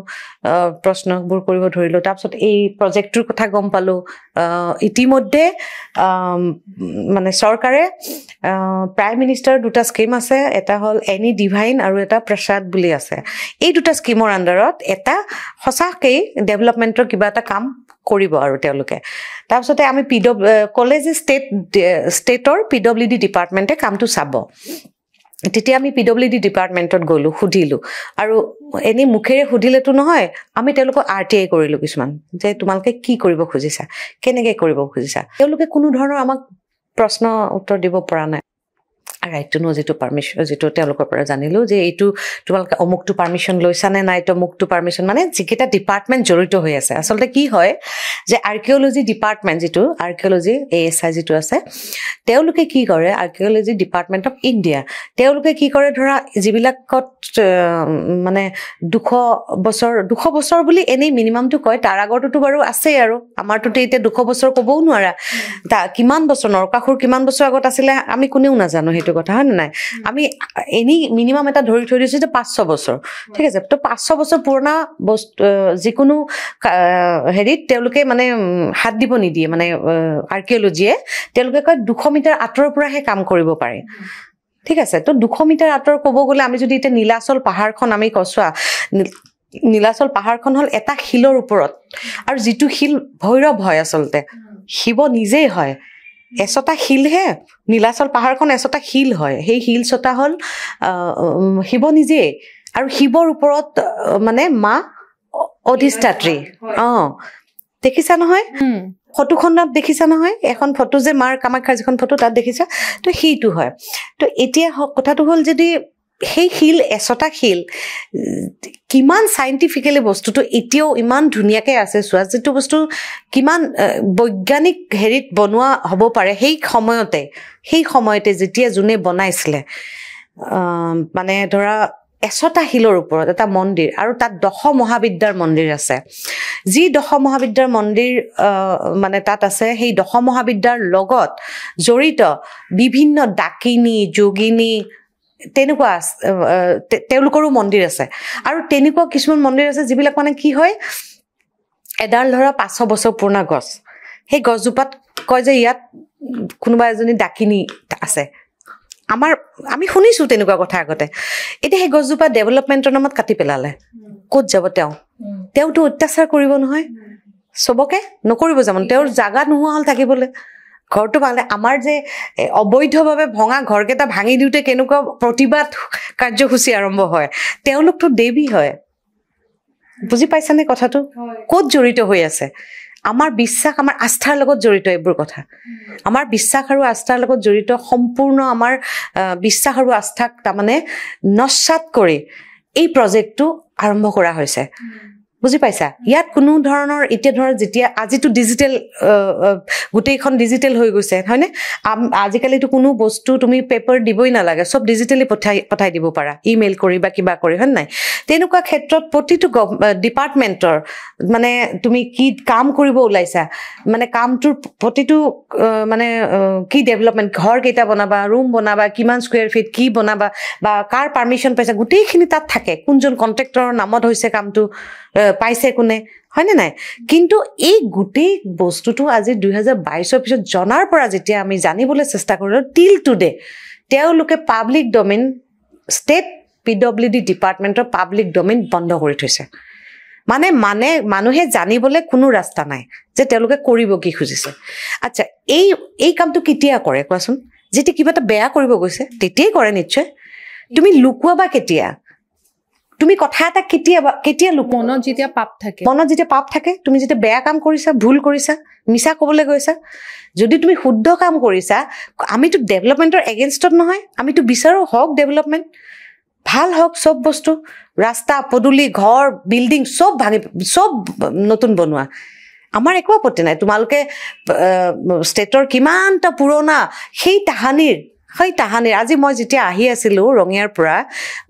প্ৰশ্নবোৰ কৰিব ধৰিলোঁ তাৰপিছত এই প্ৰজেক্টটোৰ কথা গম পালোঁ ইতিমধ্যে মানে চৰকাৰে প্ৰাইম মিনিষ্টাৰৰ দুটা স্কীম আছে এটা হ'ল এনি ডিভাইন আৰু এটা প্ৰসাদ বুলি আছে এই দুটা স্কীমৰ আণ্ডাৰত এটা সঁচাকেই ডেভেলপমেণ্টৰ কিবা এটা কাম কৰিব আৰু তেওঁলোকে তাৰপিছতে আমি পি ডব্লিউ ক'লে যে ষ্টেট ষ্টেটৰ পি ডব্লিউ ডি ডিপাৰ্টমেণ্টে কামটো চাব তেতিয়া আমি পি ডব্লিউ ডি ডিপাৰ্টমেণ্টত গ'লোঁ সুধিলোঁ আৰু এনেই মুখেৰে সুধিলেতো নহয় আমি তেওঁলোকক আৰ টি আই কৰিলোঁ কিছুমান যে তোমালোকে কি কৰিব খুজিছা কেনেকৈ কৰিব খুজিছা তেওঁলোকে কোনো ধৰণৰ আমাক প্ৰশ্ন উত্তৰ দিব পৰা নাই ৰাইটটো ন যিটো পাৰ্মিশ্যন যিটো তেওঁলোকৰ পৰা জানিলোঁ যে এইটো তোমালোকে অমুকটো পাৰ্মিশ্যন লৈছানে নাই তো পাৰ্মিশ্যন মানে যিকেইটা ডিপাৰ্টমেণ্ট জড়িত হৈ আছে আচলতে কি হয় যে আৰ্কিঅলজি ডিপাৰ্টমেণ্ট যিটো আৰ্কিঅলজি এ এছ আই যিটো আছে তেওঁলোকে কি কৰে আৰ্কিঅলজি ডিপাৰ্টমেণ্ট অফ ইণ্ডিয়া তেওঁলোকে কি কৰে ধৰা যিবিলাকত মানে দুশ বছৰ দুশ বছৰ বুলি এনেই মিনিমামটো কয় তাৰ আগৰটোতো বাৰু আছেই আৰু আমাৰটোতো এতিয়া দুশ বছৰ ক'বও নোৱাৰা কিমান বছৰ নৰকাসুৰ কিমান বছৰ আগত আছিলে আমি কোনেও নাজানো সেইটো সেইটো কথা হয়নে নাই আমি এনেই মিনিমাম এটা ধৰি থৈ দিছোঁ যে পাঁচ ছবছৰ ঠিক আছে তো পাঁচ ছবছৰ পুৰণা বস্তু যিকোনো হেৰিত তেওঁলোকে মানে হাত দিব নিদিয়ে মানে আৰ্কিঅলজিয়ে তেওঁলোকে কয় দুশ মিটাৰ আঁতৰৰ পৰাহে কাম কৰিব পাৰে ঠিক আছে তো দুশ মিটাৰ আঁতৰ ক'ব গ'লে আমি যদি এতিয়া নীলাচল পাহাৰখন আমি কচোৱা নীলাচল পাহাৰখন হ'ল এটা শিলৰ ওপৰত আৰু যিটো শিল ভৈৰৱ হয় আচলতে শিৱ নিজেই হয় এচটা শিলহে নীলাচল পাহাৰখন এচটা শিল হয় সেই শিল চটা হ'ল শিৱ নিজেই আৰু শিৱৰ ওপৰত মানে মা অধিষ্ঠাত্ৰী অঁ দেখিছা নহয় ফটোখনত দেখিছা নহয় এখন ফটো যে মাৰ কামাখ্যাৰ যিখন ফটো তাত দেখিছা ত' সেইটো হয় ত' এতিয়া কথাটো হ'ল যদি সেই শিল এচটা শিল কিমান চাইণ্টিফিকেলি বস্তুটো এতিয়াও ইমান ধুনীয়াকৈ আছে চোৱা যিটো বস্তু কিমান বৈজ্ঞানিক হেৰিত বনোৱা হ'ব পাৰে সেই সময়তে সেই সময়তে যেতিয়া যোনে বনাইছিলে মানে ধৰা এশটা শিলৰ ওপৰত এটা মন্দিৰ আৰু তাত দশ মহাবিদ্যাৰ মন্দিৰ আছে যি দশ মহাবিদ্যাৰ মন্দিৰ মানে তাত আছে সেই দশ মহাবিদ্যাৰ লগত জড়িত বিভিন্ন ডাকিনী যোগিনী তেনেকুৱা তেওঁলোকৰো মন্দিৰ আছে আৰু তেনেকুৱা কিছুমান মন্দিৰ আছে যিবিলাক মানে কি হয় এডাল ধৰা পাঁচশ বছৰ পুৰণা গছ সেই গছজোপাত কয় যে ইয়াত কোনোবা এজনী ডাকিনী আছে আমাৰ আমি শুনিছোঁ তেনেকুৱা কথা আগতে এতিয়া সেই গছজোপা ডেভেলপমেণ্টৰ নামত কাটি পেলালে ক'ত যাব তেওঁ তেওঁতো অত্যাচাৰ কৰিব নহয় চবকে নকৰিব যাব তেওঁৰ জাগা নোহোৱা হ'ল থাকিবলৈ ঘৰটো ভাঙে আমাৰ যে অবৈধভাৱে ভঙা ঘৰকেইটা ভাঙি দিওঁতে কেনেকুৱা প্ৰতিবাদ কাৰ্যসূচী আৰম্ভ হয় তেওঁলোকতো দেৱী হয় বুজি পাইছানে কথাটো ক'ত জড়িত হৈ আছে আমাৰ বিশ্বাস আমাৰ আস্থাৰ লগত জড়িত এইবোৰ কথা আমাৰ বিশ্বাস আৰু আস্থাৰ লগত জড়িত সম্পূৰ্ণ আমাৰ বিশ্বাস আৰু আস্থাক তাৰমানে নস্বাত কৰি এই প্ৰজেক্টটো আৰম্ভ কৰা হৈছে বুজি পাইছা ইয়াত কোনো ধৰণৰ এতিয়া ধৰক যেতিয়া আজিতো ডিজিটেল গোটেইখন ডিজিটেল হৈ গৈছে হয়নে আজিকালিতো কোনো বস্তু তুমি পেপাৰ দিবই নালাগে চব ডিজিটেলি পঠাই পঠাই দিব পাৰা ইমেইল কৰি বা কিবা কৰি হয়নে নাই তেনেকুৱা ক্ষেত্ৰত প্ৰতিটো ডিপাৰ্টমেণ্টৰ মানে তুমি কি কাম কৰিব ওলাইছা মানে কামটোৰ প্ৰতিটো মানে কি ডেভেলপমেণ্ট ঘৰ কেইটা বনাবা ৰুম বনাবা কিমান স্কুৱেৰ ফিট কি বনাবা বা কাৰ পাৰ্মিশ্যন পাইছা গোটেইখিনি তাত থাকে কোনজন কণ্ট্ৰেক্টৰৰ নামত হৈছে কামটো পাইছে কোনে হয়নে নাই কিন্তু এই গোটেই বস্তুটো আজি দুহেজাৰ বাইছৰ পিছত জনাৰ পৰা যেতিয়া আমি জানিবলৈ চেষ্টা কৰিলোঁ টিল টুডে তেওঁলোকে public domain state P W D ডিপাৰ্টমেণ্টৰ পাব্লিক ড'মেইন বন্ধ কৰি থৈছে মানে মানে মানুহে জানিবলৈ কোনো ৰাস্তা নাই যে তেওঁলোকে কৰিব কি খুজিছে আচ্ছা এই এই কামটো কেতিয়া কৰে কোৱাচোন যেতিয়া কিবা এটা বেয়া কৰিব গৈছে তেতিয়াই কৰে নিশ্চয় তুমি লুকুৱাবা কেতিয়া তুমি কথা এটা কেতিয়াবা কেতিয়া লোক মনত যেতিয়া পাপ থাকে মনত যেতিয়া পাপ থাকে তুমি যেতিয়া বেয়া কাম কৰিছা ভুল কৰিছা মিছা ক'বলৈ গৈছা যদি তুমি শুদ্ধ কাম কৰিছা আমিতো ডেভেলপমেণ্টৰ এগেইনষ্টত নহয় আমিতো বিচাৰোঁ হওক ডেভেলপমেণ্ট ভাল হওক চব বস্তু ৰাস্তা পদূলি ঘৰ বিল্ডিং চব ভাঙি চব নতুন বনোৱা আমাৰ একো আপত্তি নাই তোমালোকে ষ্টেটৰ কিমানটা পুৰণা সেই তাহানিৰ সেই তাহানি আজি মই যেতিয়া আহি আছিলোঁ ৰঙিয়াৰ পৰা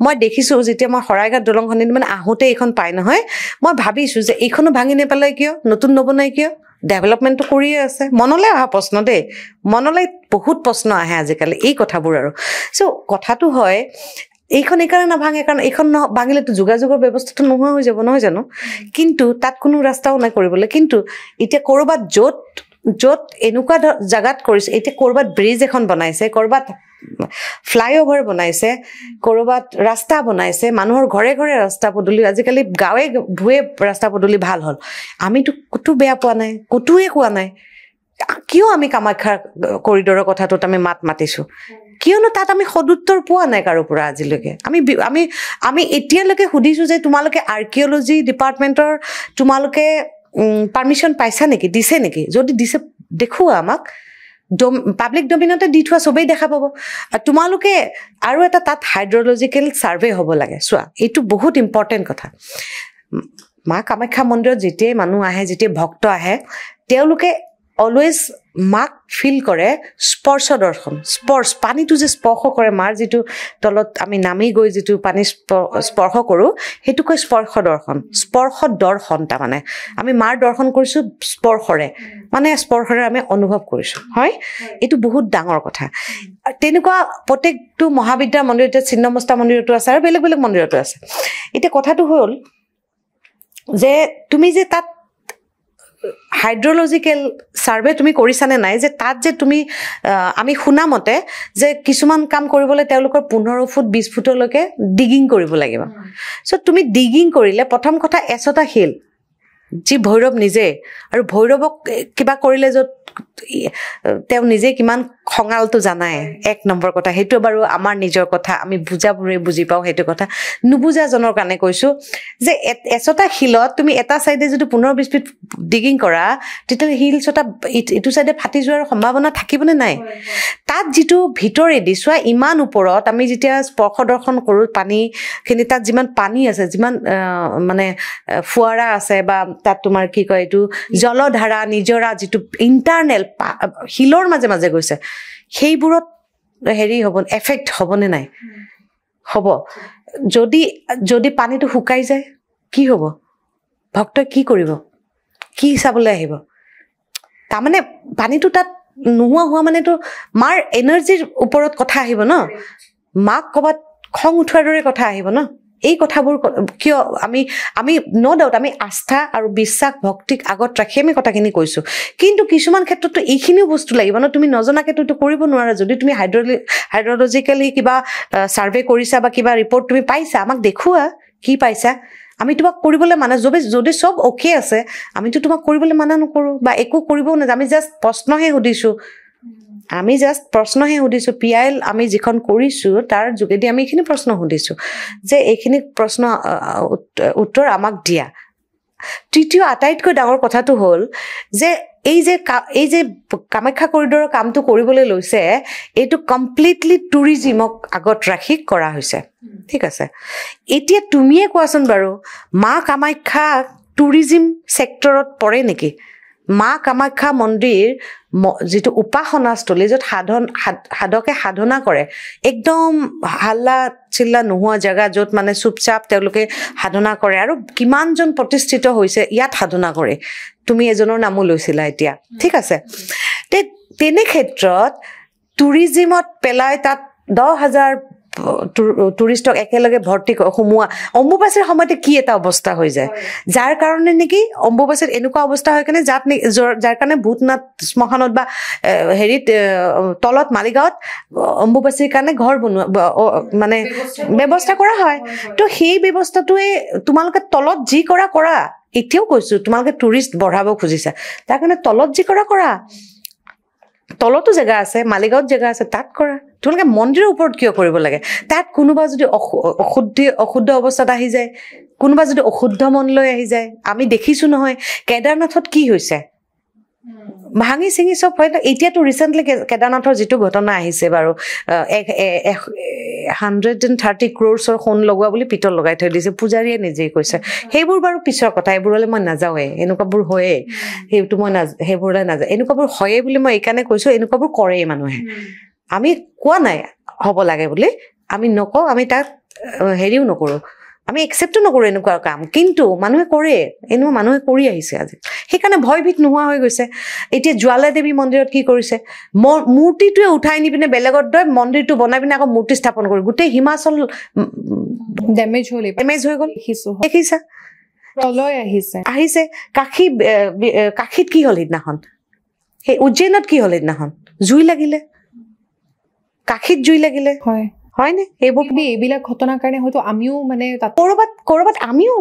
মই দেখিছোঁ যেতিয়া মই শৰাইঘাট দলংখন মানে আহোঁতে এইখন পায় নহয় মই ভাবিছোঁ যে এইখনো ভাঙি নেপেলাই কিয় নতুন নবনাই কিয় ডেভেলপমেণ্টটো কৰিয়ে আছে মনলৈ অহা প্ৰশ্ন দেই মনলৈ বহুত প্ৰশ্ন আহে আজিকালি এই কথাবোৰ আৰু চ' কথাটো হয় এইখন এইকাৰণে নাভাঙে কাৰণ এইখন ভাঙিলেতো যোগাযোগৰ ব্যৱস্থাটো নোহোৱা হৈ যাব নহয় জানো কিন্তু তাত কোনো ৰাস্তাও নাই কৰিবলৈ কিন্তু এতিয়া ক'ৰবাত য'ত য'ত এনেকুৱা ধৰ জেগাত কৰিছে এতিয়া ক'ৰবাত ব্ৰিজ এখন বনাইছে ক'ৰবাত ফ্লাইঅভাৰ বনাইছে ক'ৰবাত ৰাস্তা বনাইছে মানুহৰ ঘৰে ঘৰে ৰাস্তা পদূলি আজিকালি গাঁৱে ভূঁৱে ৰাস্তা পদূলি ভাল হ'ল আমিতো ক'তো বেয়া পোৱা নাই ক'তোৱে কোৱা নাই কিয় আমি কামাখ্যা কৰিডৰৰ কথাটোত আমি মাত মাতিছোঁ কিয়নো তাত আমি সদুত্তৰ পোৱা নাই কাৰো পৰা আজিলৈকে আমি আমি আমি এতিয়ালৈকে সুধিছোঁ যে তোমালোকে আৰ্কিঅলজি ডিপাৰ্টমেণ্টৰ তোমালোকে পাৰ্মিশ্যন পাইছা নেকি দিছে নেকি যদি দিছে দেখুওৱা আমাক ডম পাব্লিক ডমিনতে দি থোৱা চবেই দেখা পাব আৰু তোমালোকে আৰু এটা তাত হাইড্ৰলজিকেল ছাৰ্ভে হ'ব লাগে চোৱা এইটো বহুত ইম্পৰ্টেণ্ট কথা মা কামাখ্যা মন্দিৰত যেতিয়াই মানুহ আহে যেতিয়াই ভক্ত আহে তেওঁলোকে অলৱেজ মাক ফিল কৰে স্পৰ্শ দৰ্শন স্পৰ্শ পানীটো যে স্পৰ্শ কৰে মাৰ যিটো তলত আমি নামি গৈ যিটো পানী স্পৰ্শ কৰোঁ সেইটোকৈ স্পৰ্শ দৰ্শন স্পৰ্শ দৰ্শন তাৰমানে আমি মাৰ দৰ্শন কৰিছোঁ স্পৰ্শৰে মানে স্পৰ্শৰে আমি অনুভৱ কৰিছোঁ হয় এইটো বহুত ডাঙৰ কথা তেনেকুৱা প্ৰত্যেকটো মহাবিদ্যালয় মন্দিৰতে চিন্নমস্তা মন্দিৰতো আছে আৰু বেলেগ বেলেগ মন্দিৰতো আছে এতিয়া কথাটো হ'ল যে তুমি যে তাত হাইড্ৰলজিকেল ছাৰ্ভে তুমি কৰিছানে নাই যে তাত যে তুমি আমি শুনা মতে যে কিছুমান কাম কৰিবলৈ তেওঁলোকৰ পোন্ধৰ ফুট বিছ ফুটলৈকে ডিগিং কৰিব লাগিব চ' তুমি ডিগিং কৰিলে প্ৰথম কথা এচটা শিল যি ভৈৰৱ নিজে আৰু ভৈৰৱক কিবা কৰিলে য'ত তেওঁ নিজে কিমান খঙালটো জানাই এক নম্বৰ কথা সেইটো বাৰু আমাৰ নিজৰ কথা আমি বুজাবোৰে বুজি পাওঁ সেইটো কথা নুবুজাজনৰ কাৰণে কৈছোঁ যে এচটা শিলত তুমি এটা ছাইডে যদি পোন্ধৰ বিছ ফিট ডিগিং কৰা তেতিয়াহ'লে শিল ছটা ইটো ছাইডে ফাটি যোৱাৰ সম্ভাৱনা থাকিবনে নাই তাত যিটো ভিতৰেদি চোৱা ইমান ওপৰত আমি যেতিয়া স্পৰ্শ দৰ্শন কৰোঁ পানীখিনি তাত যিমান পানী আছে যিমান মানে ফুৱাৰা আছে বা তাত তোমাৰ কি কয় এইটো জলধাৰা নিজৰা যিটো ইণ্টাৰনেল শিলৰ মাজে মাজে গৈছে সেইবোৰত হেৰি হ'ব এফেক্ট হ'বনে নাই হ'ব যদি যদি পানীটো শুকাই যায় কি হ'ব ভক্তই কি কৰিব কি চাবলৈ আহিব তাৰমানে পানীটো তাত নোহোৱা হোৱা মানেতো মাৰ এনাৰ্জিৰ ওপৰত কথা আহিব ন মাক ক'ৰবাত খং উঠোৱাৰ দৰে কথা আহিব ন এই কথাবোৰ কিয় আমি আমি ন' ডাউট আমি আস্থা আৰু বিশ্বাস ভক্তিক আগত ৰাখি আমি কথাখিনি কৈছোঁ কিন্তু কিছুমান ক্ষেত্ৰততো এইখিনিও বস্তু লাগিব ন তুমি নজনাকেতো এইটো কৰিব নোৱাৰা যদি তুমি হাইড্ৰল হাইড্ৰলজিকেলি কিবা ছাৰ্ভে কৰিছা বা কিবা ৰিপৰ্ট তুমি পাইছা আমাক দেখুওৱা কি পাইছা আমি তোমাক কৰিবলৈ মানা যদি যদি চব অ'কে আছে আমিতো তোমাক কৰিবলৈ মানা নকৰোঁ বা একো কৰিবও নাযাওঁ আমি জাষ্ট প্ৰশ্নহে সুধিছোঁ আমি জাষ্ট প্ৰশ্নহে সুধিছোঁ পি আই এল আমি যিখন কৰিছোঁ তাৰ যোগেদি আমি এইখিনি প্ৰশ্ন সুধিছোঁ যে এইখিনি প্ৰশ্ন উত্তৰ আমাক দিয়া তৃতীয় আটাইতকৈ ডাঙৰ কথাটো হ'ল যে এই যে এই যে কামাখ্যা কৰিডৰৰ কামটো কৰিবলৈ লৈছে এইটো কমপ্লিটলি টুৰিজিমক আগত ৰাখি কৰা হৈছে ঠিক আছে এতিয়া তুমিয়ে কোৱাচোন বাৰু মা কামাখ্যা টুৰিজিম ছেক্টৰত পৰে নেকি মা কামাখ্যা মন্দিৰ যিটো উপাসনাস্থলী য'ত সাধন সাধকে সাধনা কৰে একদম হাল্লা চিল্লা নোহোৱা জেগা য'ত মানে চুপচাপ তেওঁলোকে সাধনা কৰে আৰু কিমানজন প্ৰতিষ্ঠিত হৈছে ইয়াত সাধনা কৰে তুমি এজনৰ নামো লৈছিলা এতিয়া ঠিক আছে তে তেনে ক্ষেত্ৰত টুৰিজিমত পেলাই তাত দহ হাজাৰ টুৰিষ্টক একেলগে ভৰ্তি সোমোৱা অম্বুবাচীৰ সময়তে কি এটা অৱস্থা হৈ যায় যাৰ কাৰণে নেকি অম্বুবাচীত এনেকুৱা অৱস্থা হয় কাৰণে যাত যাৰ কাৰণে ভূতনাথ শ্মশানত বা হেৰিত তলত মালিগাঁৱত অম্বুবাচীৰ কাৰণে ঘৰ বনোৱা মানে ব্যৱস্থা কৰা হয় তো সেই ব্যৱস্থাটোৱে তোমালোকে তলত যি কৰা কৰা এতিয়াও কৈছো তোমালোকে টুৰিষ্ট বঢ়াব খুজিছা তাৰ কাৰণে তলত যি কৰা কৰা তলতো জেগা আছে মালিগাঁৱত জেগা আছে তাত কৰা তোমালোকে মন্দিৰৰ ওপৰত কিয় কৰিব লাগে তাত কোনোবা যদি অশুদ্ধি অশুদ্ধ অৱস্থাত আহি যায় কোনোবা যদি অশুদ্ধ মন লৈ আহি যায় আমি দেখিছো নহয় কেদাৰনাথত কি হৈছে ভাঙি চিঙি চব হয় এতিয়াতো ৰিচেণ্টলি কেদাৰনাথৰ যিটো ঘটনা আহিছে বাৰু হাণ্ড্ৰেড এণ্ড থাৰ্টি ক্ৰ'ৰ্চৰ সোণ লগোৱা বুলি পিতল লগাই থৈ দিছে পূজাৰীয়ে নিজেই কৈছে সেইবোৰ বাৰু পিছৰ কথা এইবোৰলৈ মই নাযাওঁৱে এনেকুৱাবোৰ হয়েই সেইটো মই নাযা সেইবোৰলৈ নাযাওঁ এনেকুৱাবোৰ হয়েই বুলি মই এইকাৰণে কৈছোঁ এনেকুৱাবোৰ কৰেই মানুহে আমি কোৱা নাই হ'ব লাগে বুলি আমি নকওঁ আমি তাক হেৰিও নকৰোঁ আমি একচেপ্টো নকৰোঁ এনেকুৱা কাম কিন্তু মানুহে কৰে এনেকুৱা মানুহে কৰি আহিছে আজি সেইকাৰণে ভয়ভীত নোহোৱা হৈ গৈছে এতিয়া জ্বালা দেৱী মন্দিৰত কি কৰিছে ম মূৰ্তিটোৱে উঠাই নি পিনে বেলেগত দৈ মন্দিৰটো বনাই পিনে আকৌ মূৰ্তি স্থাপন কৰি গোটেই হিমাচল ডেমেজ হ'ল ডেমেজ হৈ গ'ল দেখিছা প্ৰলয় আহিছে আহিছে কাশী কাশীত কি হ'ল সিদিনাখন সেই উজ্জয়িনত কি হ'ল সিদিনাখন জুই লাগিলে কাশীত জুই লাগিলে হয় হয়নে এইবোৰ কিবা এইবিলাক ঘটনাৰ কাৰণে হয়তো আমিও মানে ক'ৰবাত ক'ৰবাত আমিও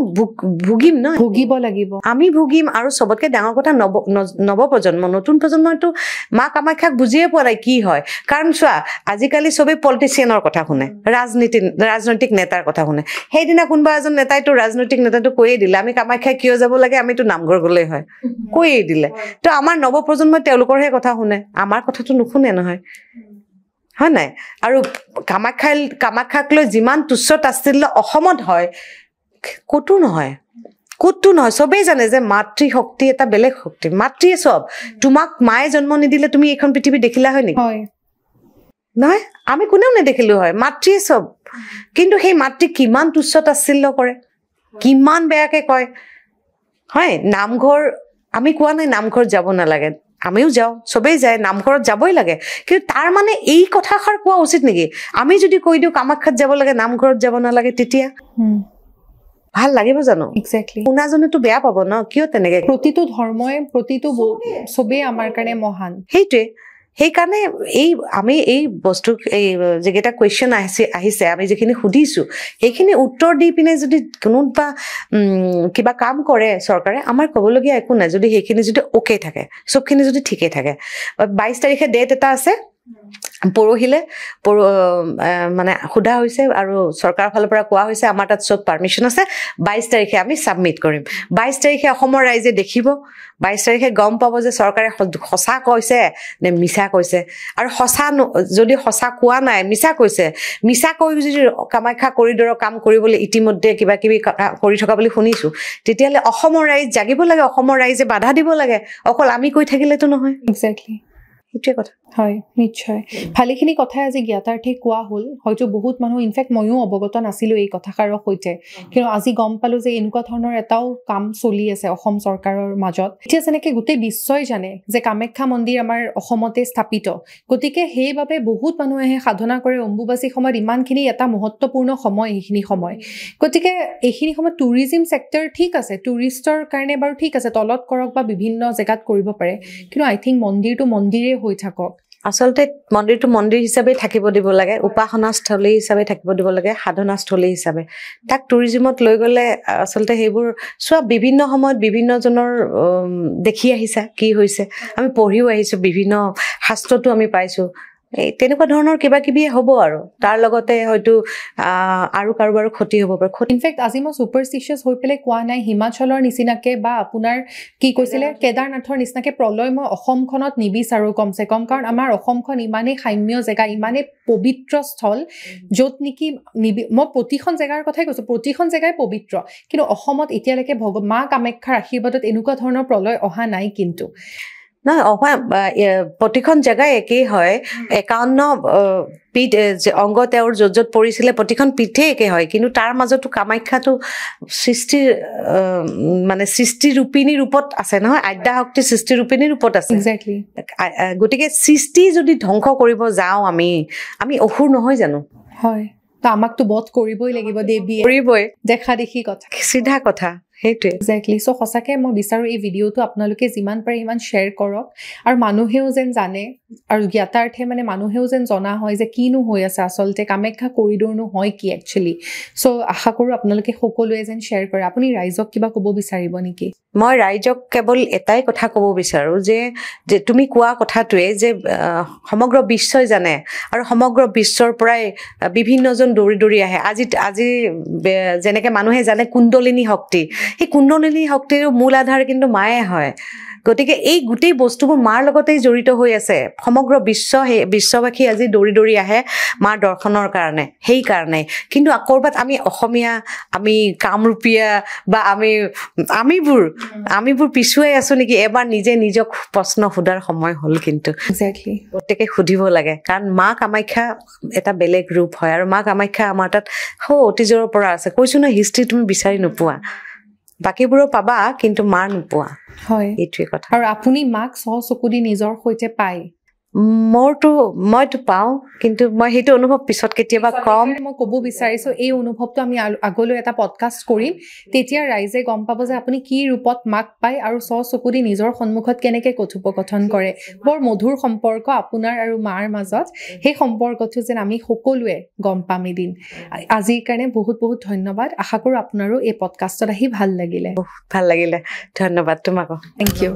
ভুগিম ন ভুগিব লাগিব আমি ভুগিম আৰু চবতকৈ ডাঙৰ কথা নৱ নৱপ্ৰজন্ম নতুন প্ৰজন্মটো মা কামাখ্যাক বুজিয়ে পোৱা নাই কি হয় কাৰণ চোৱা আজিকালি চবেই পলিটিচিয়ানৰ কথা শুনে ৰাজনীতি ৰাজনৈতিক নেতাৰ কথা শুনে সেইদিনা কোনোবা এজন নেতাইতো ৰাজনৈতিক নেতাটো কৈয়ে দিলে আমি কামাখ্যাই কিয় যাব লাগে আমিতো নামঘৰ গ'লেই হয় কৈয়ে দিলে তো আমাৰ নৱ প্ৰজন্মই তেওঁলোকৰহে কথা শুনে আমাৰ কথাটো নুশুনে নহয় হয় নাই আৰু কামাখ্যা কামাখ্যাক লৈ যিমান তুচ্ছ আছিল অসমত হয় ক'তো নহয় ক'তো নহয় চবেই জানে যে মাতৃ শক্তি এটা বেলেগ শক্তি মাতৃয়ে চব তোমাক মায়ে জন্ম নিদিলে তুমি এইখন পৃথিৱী দেখিলা হয় নেকি নহয় আমি কোনেও নেদেখিলো হয় মাতৃয়ে চব কিন্তু সেই মাতৃ কিমান তুচ্ছত আছিল কৰে কিমান বেয়াকে কয় হয় নামঘৰ আমি কোৱা নাই নামঘৰত যাব নালাগে আমিও যাওঁ চবেই যায় নামঘৰত যাবই লাগে কিন্তু তাৰ মানে এই কথাষাৰ কোৱা উচিত নেকি আমি যদি কৈ দিওঁ কামাখ্যাত যাব লাগে নামঘৰত যাব নালাগে তেতিয়া ভাল লাগিব জানো এক্সেক্টলি শুনাজনেতো বেয়া পাব ন কিয় তেনেকে প্ৰতিটো ধৰ্মই প্ৰতিটো চবেই আমাৰ কাৰণে মহান সেইটোৱে সেইকাৰণে এই আমি এই বস্তু এই যিকেইটা কুৱেশ্যন আহিছে আহিছে আমি যিখিনি সুধিছোঁ সেইখিনি উত্তৰ দি পিনে যদি কোনোবা কিবা কাম কৰে চৰকাৰে আমাৰ ক'বলগীয়া একো নাই যদি সেইখিনি যদি অ'কে থাকে চবখিনি যদি ঠিকে থাকে বাইছ তাৰিখে ডেট এটা আছে পৰহিলে পৰ মানে সোধা হৈছে আৰু চৰকাৰৰ ফালৰ পৰা কোৱা হৈছে আমাৰ তাত চব পাৰ্মিশ্যন আছে বাইছ তাৰিখে আমি ছাবমিট কৰিম বাইছ তাৰিখে অসমৰ ৰাইজে দেখিব বাইছ তাৰিখে গম পাব যে চৰকাৰে সঁচা কৈছে নে মিছা কৈছে আৰু সঁচা যদি সঁচা কোৱা নাই মিছা কৈছে মিছা কৈ যদি কামাখ্যা কৰিডৰৰ কাম কৰিবলৈ ইতিমধ্যে কিবা কিবি কৰি থকা বুলি শুনিছোঁ তেতিয়াহ'লে অসমৰ ৰাইজ জাগিব লাগে অসমৰ ৰাইজে বাধা দিব লাগে অকল আমি কৈ থাকিলেতো নহয় একজেক্টলি সেইটোৱে কথা হয় নিশ্চয় ভালেখিনি কথাই আজি জ্ঞাতাৰ্থে কোৱা হ'ল হয়তো বহুত মানুহ ইনফেক্ট ময়ো অৱগত নাছিলোঁ এই কথাষাৰৰ সৈতে কিন্তু আজি গম পালোঁ যে এনেকুৱা ধৰণৰ এটাও কাম চলি আছে অসম চৰকাৰৰ মাজত এতিয়া যেনেকৈ গোটেই বিশ্বই জানে যে কামাখ্যা মন্দিৰ আমাৰ অসমতে স্থাপিত গতিকে সেইবাবে বহুত মানুহে সাধনা কৰে অম্বুবাচী সময়ত ইমানখিনি এটা মহত্বপূৰ্ণ সময় এইখিনি সময় গতিকে এইখিনি সময়ত টুৰিজিম চেক্টৰ ঠিক আছে টুৰিষ্টৰ কাৰণে বাৰু ঠিক আছে তলত কৰক বা বিভিন্ন জেগাত কৰিব পাৰে কিন্তু আই থিংক মন্দিৰটো মন্দিৰেই হৈ থাকক আচলতে মন্দিৰটো মন্দিৰ হিচাপেই থাকিব দিব লাগে উপাসনাস্থলী হিচাপে থাকিব দিব লাগে সাধনাস্থলী হিচাপে তাক টুৰিজিমত লৈ গ'লে আচলতে সেইবোৰ চোৱা বিভিন্ন সময়ত বিভিন্নজনৰ দেখি আহিছা কি হৈছে আমি পঢ়িও আহিছোঁ বিভিন্ন শাস্ত্ৰটো আমি পাইছোঁ এই তেনেকুৱা ধৰণৰ কিবা কিবি হ'ব আৰু তাৰ লগতে হয়তো আৰু কাৰোবাৰ ক্ষতি হ'ব পাৰে ইনফেক্ট আজি মই ছুপাৰষ্টিচিয়াছ হৈ পেলাই কোৱা নাই হিমাচলৰ নিচিনাকৈ বা আপোনাৰ কি কৈছিলে কেদাৰনাথৰ নিচিনাকে প্ৰলয় মই অসমখনত নিবিচাৰোঁ কমচে কম কাৰণ আমাৰ অসমখন ইমানেই সাম্য জেগা ইমানেই পবিত্ৰ স্থল য'ত নেকি নিবি মই প্ৰতিখন জেগাৰ কথাই কৈছোঁ প্ৰতিখন জেগাই পবিত্ৰ কিন্তু অসমত এতিয়ালৈকে ভগ মা কামাখ্যাৰ আশীৰ্বাদত এনেকুৱা ধৰণৰ প্ৰলয় অহা নাই কিন্তু নহয় অসমীয়া প্ৰতিখন জেগাই একেই হয় একাৱন্ন পীঠ অংগ তেওঁৰ য'ত য'ত পৰিছিলে প্ৰতিখন পীঠেই একে হয় কিন্তু তাৰ মাজতো কামাখ্যাটো সৃষ্টিৰ মানে সৃষ্টিৰূপিণীৰ ৰূপত আছে নহয় আদ্যাশক্তি সৃষ্টিৰূপিণীৰ ৰূপত আছে গতিকে সৃষ্টি যদি ধ্বংস কৰিব যাওঁ আমি আমি অসুৰ নহয় জানো হয় আমাকতো বধ কৰিবই লাগিব দেৱী কৰিবই দেখা দেখি কথা চিধা কথা সেইটোৱে একজেক্টলি চ' সঁচাকৈ মই বিচাৰোঁ এই ভিডিঅ'টো আপোনালোকে যিমান পাৰে সিমান শ্বেয়াৰ কৰক আৰু মানুহেও যেন জানে আৰু জ্ঞাতাৰ্থে মানে মানুহেও যেন জনা হয় যে কিনো হৈ আছে আচলতে কামাখ্যা কৰিডৰনো হয় কি একচুৱেলি চ' আশা কৰোঁ আপোনালোকে সকলোৱে যেন শ্বেয়াৰ কৰে আপুনি ৰাইজক কিবা ক'ব বিচাৰিব নেকি মই ৰাইজক কেৱল এটাই কথা ক'ব বিচাৰোঁ যে তুমি কোৱা কথাটোৱে যে সমগ্ৰ বিশ্বই জানে আৰু সমগ্ৰ বিশ্বৰ পৰাই বিভিন্নজন দৌৰি দৌৰি আহে আজি আজি যেনেকৈ মানুহে জানে কুণ্ডলিনী শক্তি সেই কুণ্ডলিনী শক্তিৰ মূল আধাৰ কিন্তু মায়ে হয় গতিকে এই গোটেই বস্তুবোৰ মাৰ লগতেই জড়িত হৈ আছে সমগ্ৰ বিশ্ব সেই বিশ্ববাসী আজি দৌৰি দৌৰি আহে মাৰ দৰ্শনৰ কাৰণে সেইকাৰণে কিন্তু ক'ৰবাত আমি অসমীয়া আমি কামৰূপীয়া বা আমি আমিবোৰ আমিবোৰ পিছুৱাই আছোঁ নেকি এবাৰ নিজে নিজক প্ৰশ্ন সোধাৰ সময় হ'ল কিন্তু প্ৰত্যেকে সুধিব লাগে কাৰণ মা কামাখ্যা এটা বেলেগ ৰূপ হয় আৰু মা কামাখ্যা আমাৰ তাত সৌ অতীজৰ পৰা আছে কৈছোঁ নহয় হিষ্ট্ৰী তুমি বিচাৰি নোপোৱা বাকীবোৰো পাবা কিন্তু মাৰ নোপোৱা হয় এইটোৱে কথা আৰু আপুনি মাক চ চকু দি নিজৰ সৈতে পায় মোৰতো মইতো পাওঁ কিন্তু মই সেইটো অনুভৱ পিছত কেতিয়াবা ক'ম মই ক'ব বিচাৰিছোঁ এই অনুভৱটো আমি আগলৈ এটা পডকাষ্ট কৰিম তেতিয়া ৰাইজে গম পাব যে আপুনি কি ৰূপত মাক পায় আৰু স্ব চকু দি নিজৰ সন্মুখত কেনেকৈ কথোপকথন কৰে বৰ মধুৰ সম্পৰ্ক আপোনাৰ আৰু মাৰ মাজত সেই সম্পৰ্কটো যেন আমি সকলোৱে গম পাম এদিন আজিৰ কাৰণে বহুত বহুত ধন্যবাদ আশা কৰোঁ আপোনাৰো এই পডকাষ্টত আহি ভাল লাগিলে ভাল লাগিলে ধন্যবাদ তোমাকো থেংক ইউ